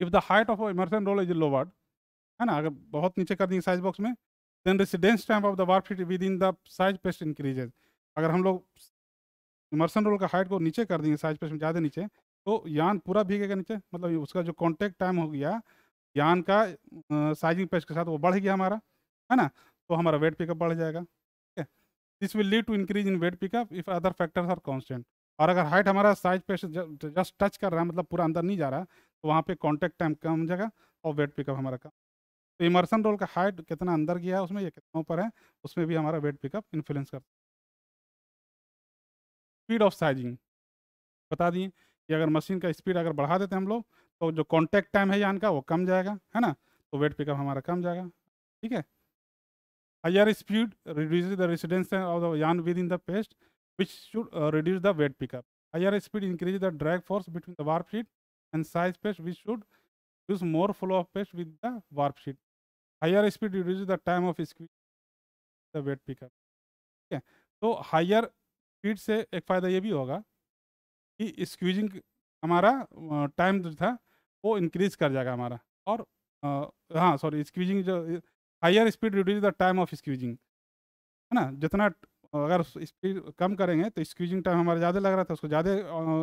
if the height of immersion roll is lowered है ना अगर बहुत नीचे कर देंगे साइज बॉक्स में then residence time of the warp sheet within the size paste increases अगर हम लोग इमर्सन रोल का हाइट को नीचे कर देंगे साइज पर ज़्यादा नीचे तो यान पूरा भीगेगा नीचे मतलब उसका जो कॉन्टैक्ट टाइम हो गया यान का साइजिंग पेज के साथ वो बढ़ गया हमारा है ना तो हमारा वेट पिकअप बढ़ जाएगा ठीक है this will lead to increase in wet pickup if other factors are constant और अगर हाइट हमारा साइज पे जस्ट टच कर रहा है मतलब पूरा अंदर नहीं जा रहा तो वहाँ पे कॉन्टैक्ट टाइम कम जाएगा और वेट पिकअप हमारा कम तो इमर्सन रोल का हाइट कितना अंदर गया है उसमें या कितना ऊपर है उसमें भी हमारा वेट पिकअप इन्फ्लुएंस करता है स्पीड ऑफ साइजिंग बता दिए कि अगर मशीन का स्पीड अगर बढ़ा देते हैं हम लोग तो जो कॉन्टेक्ट टाइम है यान का वो कम जाएगा है ना तो वेट पिकअप हमारा कम जाएगा ठीक है higher speed reduce the residence of the within the paste which should reduce the wet pickup higher speed increase the drag force between the warp sheet and size paste which should use more flow of paste with the warp sheet higher speed reduce the time of speed the wet pickup ठीक है तो higher speed से एक फ़ायदा ये भी होगा कि स्क्वीजिंग हमारा टाइम जो था वो इंक्रीज कर जाएगा हमारा और आ, हाँ सॉरी स्क्वीजिंग जो higher speed reduce the time of squeezing है ना जितना अगर स्पीड कम करेंगे तो स्क्वीजिंग टाइम हमारा ज़्यादा लग रहा था उसको ज़्यादा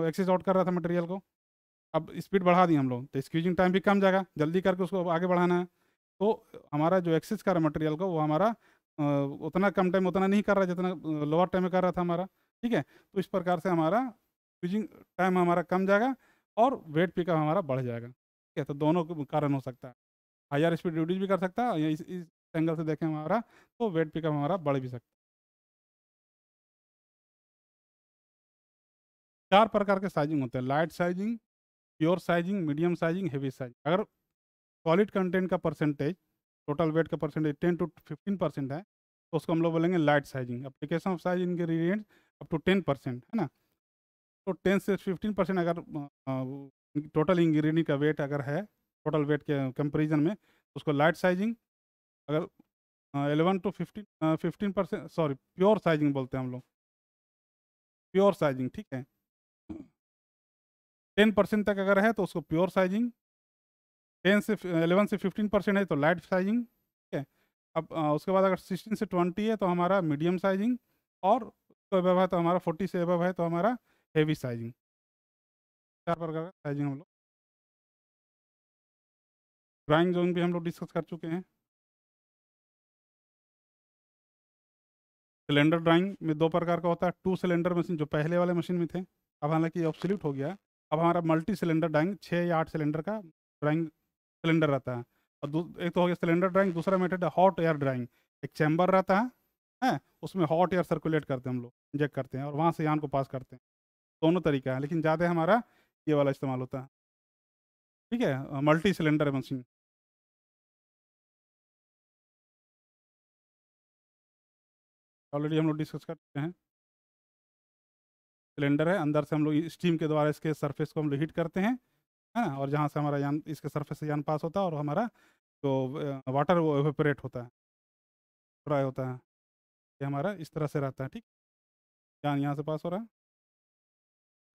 एक्सेस आउट कर रहा था मटेरियल को अब स्पीड बढ़ा दी हम लोग तो स्क्वीजिंग टाइम भी कम जाएगा जल्दी करके उसको आगे बढ़ाना है तो हमारा जो एक्सेस कर रहा मटेरियल को वो हमारा उतना कम टाइम उतना नहीं कर रहा जितना लोअर टाइम में कर रहा था हमारा ठीक है तो इस प्रकार से हमारा फ्यूजिंग टाइम हमारा कम जाएगा और वेट पिकअप हमारा बढ़ जाएगा ठीक है तो दोनों कारण हो सकता है हायर स्पीड रिड्यूज भी कर सकता है या इस, इस एंगल से देखें हमारा तो वेट पिकअप हमारा बढ़ भी सकता है चार प्रकार के साइजिंग होते हैं light sizing pure sizing medium sizing heavy sizing अगर सॉलिड कंटेंट का परसेंटेज टोटल वेट का percentage ten to fifteen percent है तो उसको हम लोग बोलेंगे light sizing application of size ingredients up to ten percent है ना तो टेन से फिफ्टीन परसेंट अगर टोटल इंग्रेडिएंट का वेट अगर है टोटल वेट के कंपेरिजन में तो उसको लाइट साइजिंग अगर eleven to fifteen fifteen percent sorry pure sizing बोलते हैं हम लोग प्योर साइजिंग ठीक है टेन परसेंट तक अगर है तो उसको प्योर साइजिंग टेन से एलेवन से फिफ्टीन परसेंट है तो लाइट साइजिंग ठीक है अब उसके बाद अगर सिक्सटीन से ट्वेंटी है तो हमारा मीडियम साइजिंग और तो एबव है तो हमारा फोर्टी से एबव है तो हमारा हेवी साइजिंग चार प्रकार का साइजिंग हम लोग ड्राइंग जोन भी हम लोग डिस्कस कर चुके हैं सिलेंडर ड्राइंग में दो प्रकार का होता है टू सिलेंडर मशीन जो पहले वाले मशीन में थे अब हालांकि ऑब्सोल्यूट हो गया अब हमारा मल्टी सिलेंडर ड्राइंग छः या आठ सिलेंडर का ड्राइंग सिलेंडर रहता है और एक तो हो गया सिलेंडर ड्राइंग दूसरा मेथड है हॉट एयर ड्राइंग एक चैम्बर रहता है हैं उसमें हॉट एयर सर्कुलेट करते हैं हम लोग इंजेक्ट करते हैं और वहाँ से यान को पास करते हैं दोनों तरीका है लेकिन ज़्यादा हमारा ये वाला इस्तेमाल होता है ठीक है मल्टी सिलेंडर मशीन ऑलरेडी हम लोग डिस्कस कर चुके हैं सिलेंडर है अंदर से हम लोग स्टीम के द्वारा इसके सरफेस को हम लोग हीट करते हैं है ना और जहाँ से हमारा यान इसके सरफेस से यान पास होता है और हमारा जो तो वाटर वो एवेपरेट होता है ड्राई होता है ये हमारा इस तरह से रहता है ठीक यहाँ यहाँ से पास हो रहा है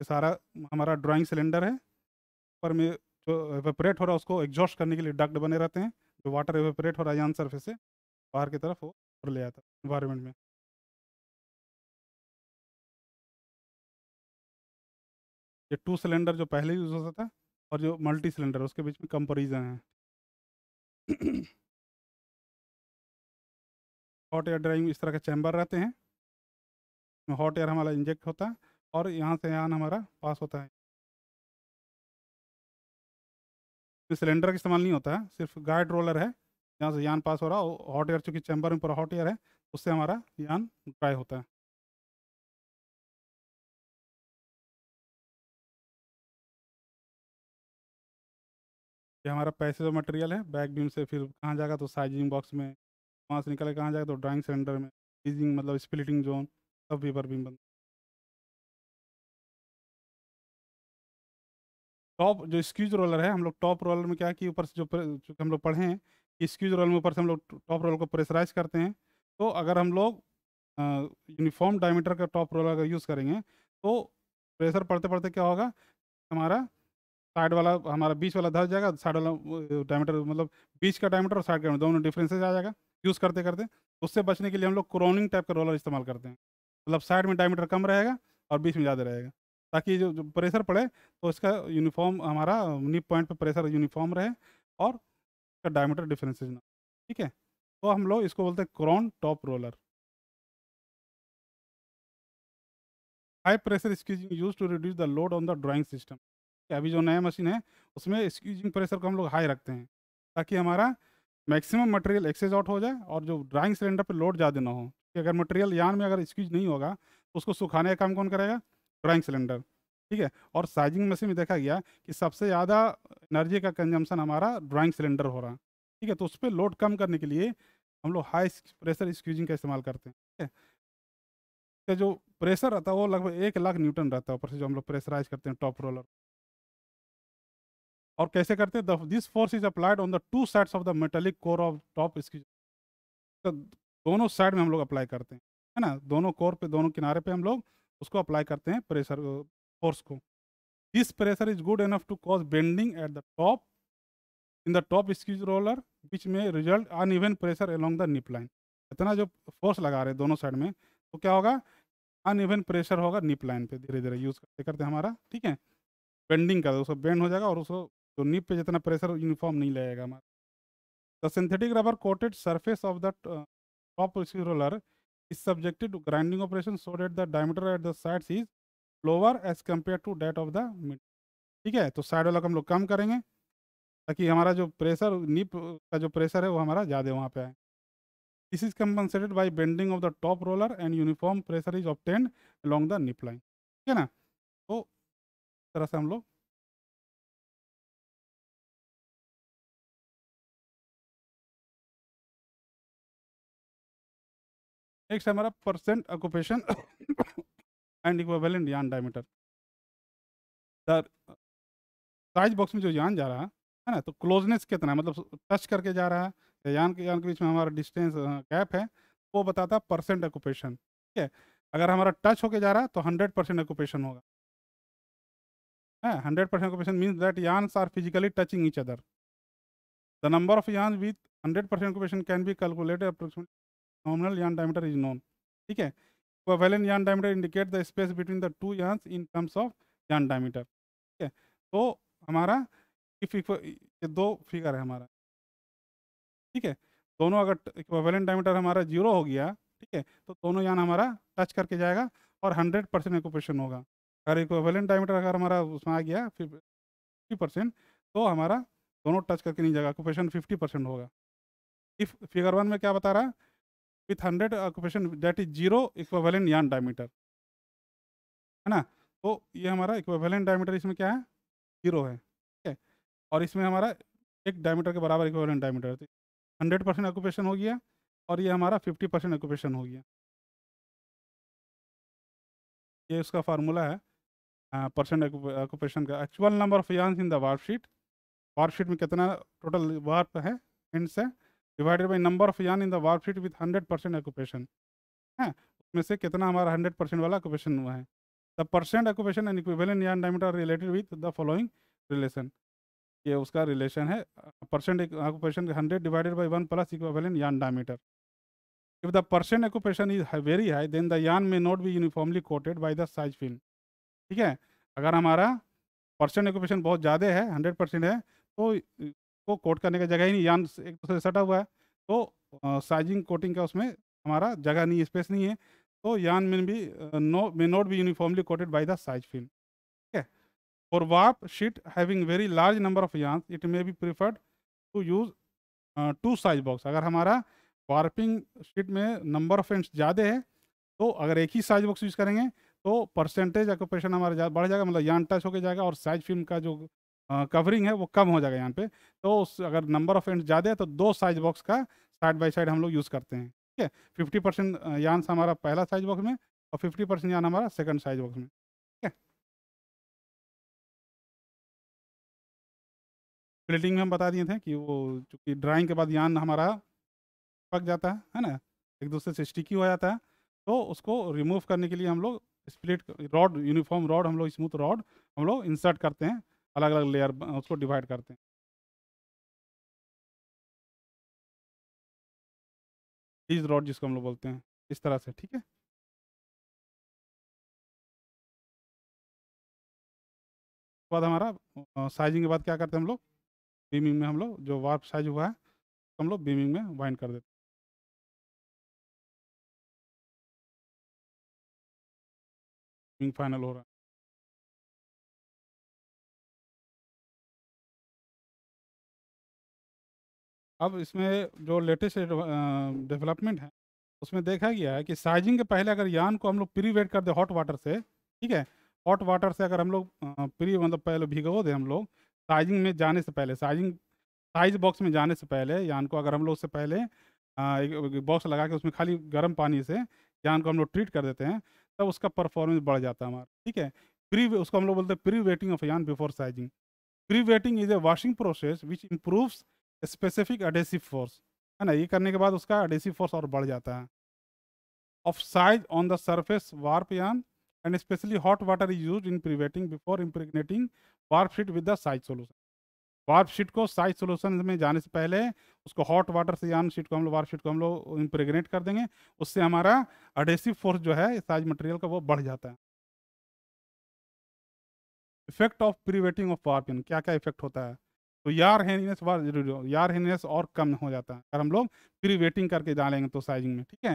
ये सारा हमारा ड्राइंग सिलेंडर है ऊपर में जो एवेपरेट हो रहा है उसको एग्जॉस्ट करने के लिए डक्ट बने रहते हैं जो वाटर एवेपरेट हो रहा है यहाँ सरफेस से बाहर की तरफ वो और ले आता है इन्वायरमेंट में ये टू सिलेंडर जो पहले यूज़ होता था और जो मल्टी सिलेंडर उसके बीच में कंपेरिजन है हॉट एयर ड्राइविंग इस तरह के चैम्बर रहते हैं हॉट एयर हमारा इंजेक्ट होता है और यहाँ से यहाँ हमारा पास होता है सिलेंडर का इस्तेमाल नहीं होता है सिर्फ गाइड रोलर है यहाँ से यान पास हो रहा है हॉट एयर चूँकि चैम्बर में पूरा हॉट एयर है उससे हमारा यान ड्राई होता है ये हमारा जो मटेरियल है बैक बीम से फिर कहाँ जाएगा तो साइजिंग बॉक्स में वहाँ से निकल के कहाँ जाएगा तो ड्राइंग सेंटर में फ्रीजिंग मतलब स्प्लिटिंग जोन सब पेपर बीम बनता टॉप जो स्क्यूज रोलर है हम लोग टॉप रोलर में क्या कि ऊपर से जो चूँकि हम लोग पढ़े हैं कि स्क्यूज रोलर में ऊपर से हम लोग टॉप रोलर को प्रेशराइज करते हैं तो अगर हम लोग यूनिफॉर्म डायमीटर का टॉप रोलर अगर यूज़ करेंगे तो प्रेशर पड़ते पड़ते क्या होगा हमारा साइड वाला हमारा बीच वाला धस जाएगा साइड वाला डायमीटर मतलब बीच का डायमीटर और साइड का दोनों डिफ्रेंसेज आ जाएगा यूज़ करते करते उससे बचने के लिए हम लोग क्रोनिंग टाइप का रोलर इस्तेमाल करते हैं मतलब साइड में डायमीटर कम रहेगा और बीच में ज़्यादा रहेगा ताकि जो, जो प्रेशर पड़े तो इसका यूनिफॉर्म हमारा नीप पॉइंट पे प्रेशर यूनिफॉर्म रहे और इसका डायमीटर डिफरेंसेज ना ठीक है तो हम लोग इसको बोलते हैं crown top roller high pressure squeezing use to reduce the load on the drying system अभी जो नया मशीन है उसमें स्क्यूजिंग प्रेशर को हम लोग हाई रखते हैं ताकि हमारा मैक्सिमम मटेरियल एक्सेज आउट हो जाए और जो ड्राइंग सिलेंडर पर लोड ज़्यादा ना हो कि अगर मटेरियल यान में अगर स्क्यूज नहीं होगा तो उसको सुखाने का काम कौन करेगा ड्राइंग सिलेंडर ठीक है और साइजिंग मशीन में देखा गया कि सबसे ज़्यादा एनर्जी का कंजम्पशन हमारा ड्राइंग सिलेंडर हो रहा ठीक है तो उस पर लोड कम करने के लिए हम लोग हाई प्रेशर स्क्यूजिंग का इस्तेमाल करते हैं ठीक है का तो जो प्रेशर रहता है वो लगभग एक लाख न्यूटन रहता है ऊपर से जो हम लोग प्रेशराइज करते हैं टॉप रोलर और कैसे करते हैं this force is applied on the two sides of the metallic core of top इसकी तो दोनों साइड में हम लोग अप्लाई करते हैं है ना दोनों कोर पे दोनों किनारे पे हम लोग उसको अप्लाई करते हैं प्रेशर फोर्स uh, को this pressure is good enough to cause bending at the top in the top squeeze roller बीच में result uneven pressure along the nip line इतना जो फोर्स लगा रहे हैं दोनों साइड में तो क्या होगा अन इवन प्रेशर होगा निप लाइन पे धीरे धीरे यूज़ करते करते हमारा ठीक है बेंडिंग कर उसको बेंड हो जाएगा और उसको तो नीप पे जितना प्रेशर यूनिफॉर्म नहीं लगेगा हमारा the synthetic rubber coated surface of the top roller is subjected to grinding operation so that the diameter at the sides is lower as compare to that of the mid ठीक है तो side वाला हम लोग कम करेंगे ताकि हमारा जो प्रेशर निप का जो प्रेशर है वो हमारा ज़्यादा वहाँ पे आए this is compensated by bending of the top roller and uniform pressure is obtained along the nip line ठीक है ना तो तरह से हम लोग नेक्स्ट हमारा percent occupation and equivalent yarn diameter sir size box में जो यान जा रहा है ना तो क्लोजनेस कितना है मतलब टच करके जा रहा है यान के यान के बीच में हमारा डिस्टेंस गैप है वो बताता है परसेंट ऑक्यूपेशन ठीक है अगर हमारा टच होके जा रहा है तो हंड्रेड परसेंट ऑक्यूपेशन होगा है hundred percent occupation means that yarn are physically touching each other the number of yarn with hundred percent occupation can be calculated approximately nominal yarn diameter is known ठीक है covalent तो yarn diameter indicate the space between the two yarns in terms of yarn diameter ठीक है तो हमारा ये दो figure है हमारा ठीक है दोनों अगर इक्वेलेंट डायमीटर हमारा जीरो हो गया ठीक है तो दोनों यान हमारा टच करके जाएगा और हंड्रेड परसेंट एकोपेशन होगा अगर इक्वेलेंट डायमीटर अगर हमारा उसमें आ गया फिफ्टी परसेंट तो हमारा दोनों टच करके नहीं जाएगा एकोपेशन फिफ्टी परसेंट होगा इफ फिगर वन में क्या बता रहा है with 100 occupation that is zero equivalent yarn diameter है ना तो ये हमारा इक्वावेलेंट डायमीटर इसमें क्या है जीरो है ठीक है और इसमें हमारा एक डायमीटर के बराबर इक्वेवेलेंट डायमीटर है तो हंड्रेड परसेंट ऑक्यूपेशन हो गया और ये हमारा फिफ्टी परसेंट ऑक्यूपेशन हो गया ये उसका फार्मूला है हाँ, परसेंट ऑक्यूपेशन का actual number of yarn in the warp sheet warp sheet में कितना टोटल वार्प है हिंट्स है divided by number of yarn in the warp sheet with hundred percent occupation है उसमें से कितना हमारा हंड्रेड परसेंट वाला ऑक्यूपेशन हुआ है the percent occupation and equivalent yarn diameter related with the following relation ये उसका रिलेशन है percent occupation hundred divided by one plus equivalent yarn diameter if the percent occupation is very high then the yarn may not be uniformly coated by the size film. ठीक है अगर हमारा percent occupation बहुत ज़्यादा है hundred percent है तो को कोट करने का जगह ही नहीं यान एक दूसरे से सटा हुआ है तो साइजिंग कोटिंग का उसमें हमारा जगह नहीं स्पेस नहीं है तो यान में भी no may not be uniformly coated by the size film ठीक है for warp sheet having very large number of yarn it may be preferred to use two size box अगर हमारा वार्पिंग शीट में number of end ज़्यादा है तो अगर एक ही साइज बॉक्स यूज़ करेंगे तो परसेंटेज ऑक्यूपेशन हमारा बढ़ जाएगा मतलब यान टच होकर जाएगा और साइज फिल्म का जो कवरिंग है वो कम हो जाएगा यहाँ पे तो उस अगर नंबर ऑफ एंड ज़्यादा है तो दो साइज बॉक्स का साइड बाई साइड हम लोग यूज़ करते हैं ठीक है फिफ्टी परसेंट यान हमारा पहला साइज बॉक्स में और फिफ्टी परसेंट यान हमारा सेकंड साइज बॉक्स में ठीक है प्लेटिंग में हम बता दिए थे कि वो चूँकि ड्राइंग के बाद यान हमारा पक जाता है है ना एक दूसरे से स्टिकी हो जाता है तो उसको रिमूव करने के लिए हम लोग स्प्लिट रॉड यूनिफॉर्म रॉड हम लोग स्मूथ रॉड हम लोग इंसर्ट करते हैं अलग अलग लेयर उसको डिवाइड करते हैं डीज रॉड जिसको हम लोग बोलते हैं इस तरह से ठीक है उसके बाद हमारा साइजिंग के बाद क्या करते हैं हम लोग बीमिंग में हम लोग जो वार्प साइज हुआ है हम लोग बीमिंग में वाइंड कर देते हैं फाइनल हो रहा है अब इसमें जो लेटेस्ट डेवलपमेंट है उसमें देखा गया है कि साइजिंग के पहले अगर यान को हम लोग प्री वेट कर दे हॉट वाटर से ठीक है हॉट वाटर से अगर हम लोग प्री मतलब पहले भिगो दें हम लोग साइजिंग में जाने से पहले साइजिंग साइज बॉक्स में जाने से पहले यान को अगर हम लोग उससे पहले एक बॉक्स लगा के उसमें खाली गर्म पानी से यान को हम लोग ट्रीट कर देते हैं तब उसका परफॉर्मेंस बढ़ जाता है हमारा ठीक है प्री उसको हम लोग बोलते हैं pre wetting of yarn before sizing pre wetting is a washing process which improves specific adhesive force है ना ये करने के बाद उसका एडेसिव फोर्स और बढ़ जाता है of size on the surface warp yarn and specially hot water is use in prewetting before impregnating warp sheet with the size solution वार्प शीट को साइज सोल्यूशन में जाने से पहले उसको हॉट वाटर से यान शीट को हम लोग वार्प शीट को हम लोग इम्प्रिग्नेट कर देंगे उससे हमारा एडेसिव फोर्स जो है साइज मटेरियल का वो बढ़ जाता है effect of prewetting of warp yarn क्या क्या इफेक्ट होता है तो यार हैंडीनेस जरूरी यार हैंडीनेस और कम हो जाता है अगर हम लोग प्री वेटिंग करके डालेंगे तो साइजिंग में ठीक है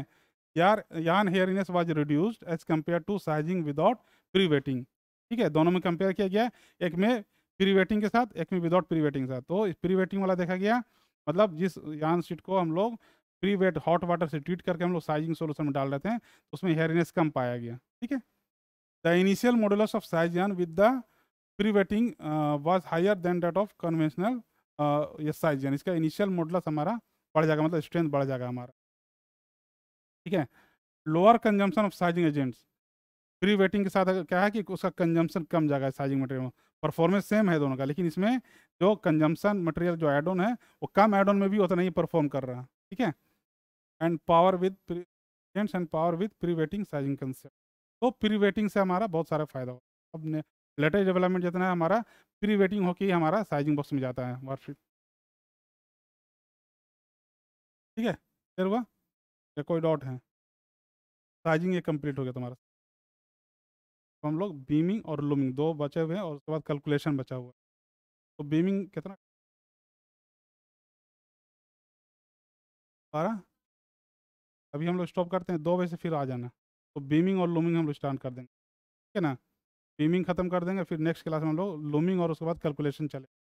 यार यार hairiness was reduced as compare to sizing without pre wetting ठीक है दोनों में कंपेयर किया गया एक में प्री वेटिंग के साथ एक में विदाउट प्री वेटिंग के साथ तो प्री वेटिंग वाला देखा गया मतलब जिस यान सीट को हम लोग प्री वेट हॉट वाटर से ट्रीट करके हम लोग साइजिंग सोल्यूशन में डाल रहे थे उसमें हेयरिनेस कम पाया गया ठीक है the initial modulus of size yarn with the prewetting was higher than that of conventional size यानी इसका इनिशियल मोडलस हमारा बढ़ जाएगा मतलब स्ट्रेंथ बढ़ जाएगा हमारा ठीक है lower consumption of sizing agents pre wetting के साथ क्या है कि उसका कंजम्पशन कम जाएगा साइजिंग मटेरियल में परफॉर्मेंस सेम है दोनों का लेकिन इसमें जो कंजम्पशन मटेरियल जो एड ऑन है वो कम एड ऑन में भी उतना ही परफॉर्म कर रहा है ठीक है and power with agents and power with pre wetting sizing concept तो प्री वेटिंग से हमारा बहुत सारा फायदा हो अब ने लेटेस्ट डेवलपमेंट जितना है हमारा प्री वेटिंग होकर हमारा साइजिंग बॉक्स में जाता है वार्कशीट ठीक है फिर हुआ या कोई डॉट है साइजिंग ये कंप्लीट हो गया तुम्हारा तो हम लोग बीमिंग और लूमिंग दो बचे हुए हैं और उसके बाद कैलकुलेशन बचा हुआ है तो बीमिंग कितना बारह अभी हम लोग स्टॉप करते हैं दो बजे से फिर आ जाना तो बीमिंग और लूमिंग हम लोग स्टार्ट कर देंगे ठीक है ना स्विमिंग खत्म कर देंगे फिर नेक्स्ट क्लास में हम लोग लूमिंग और उसके बाद कैलकुलेशन चले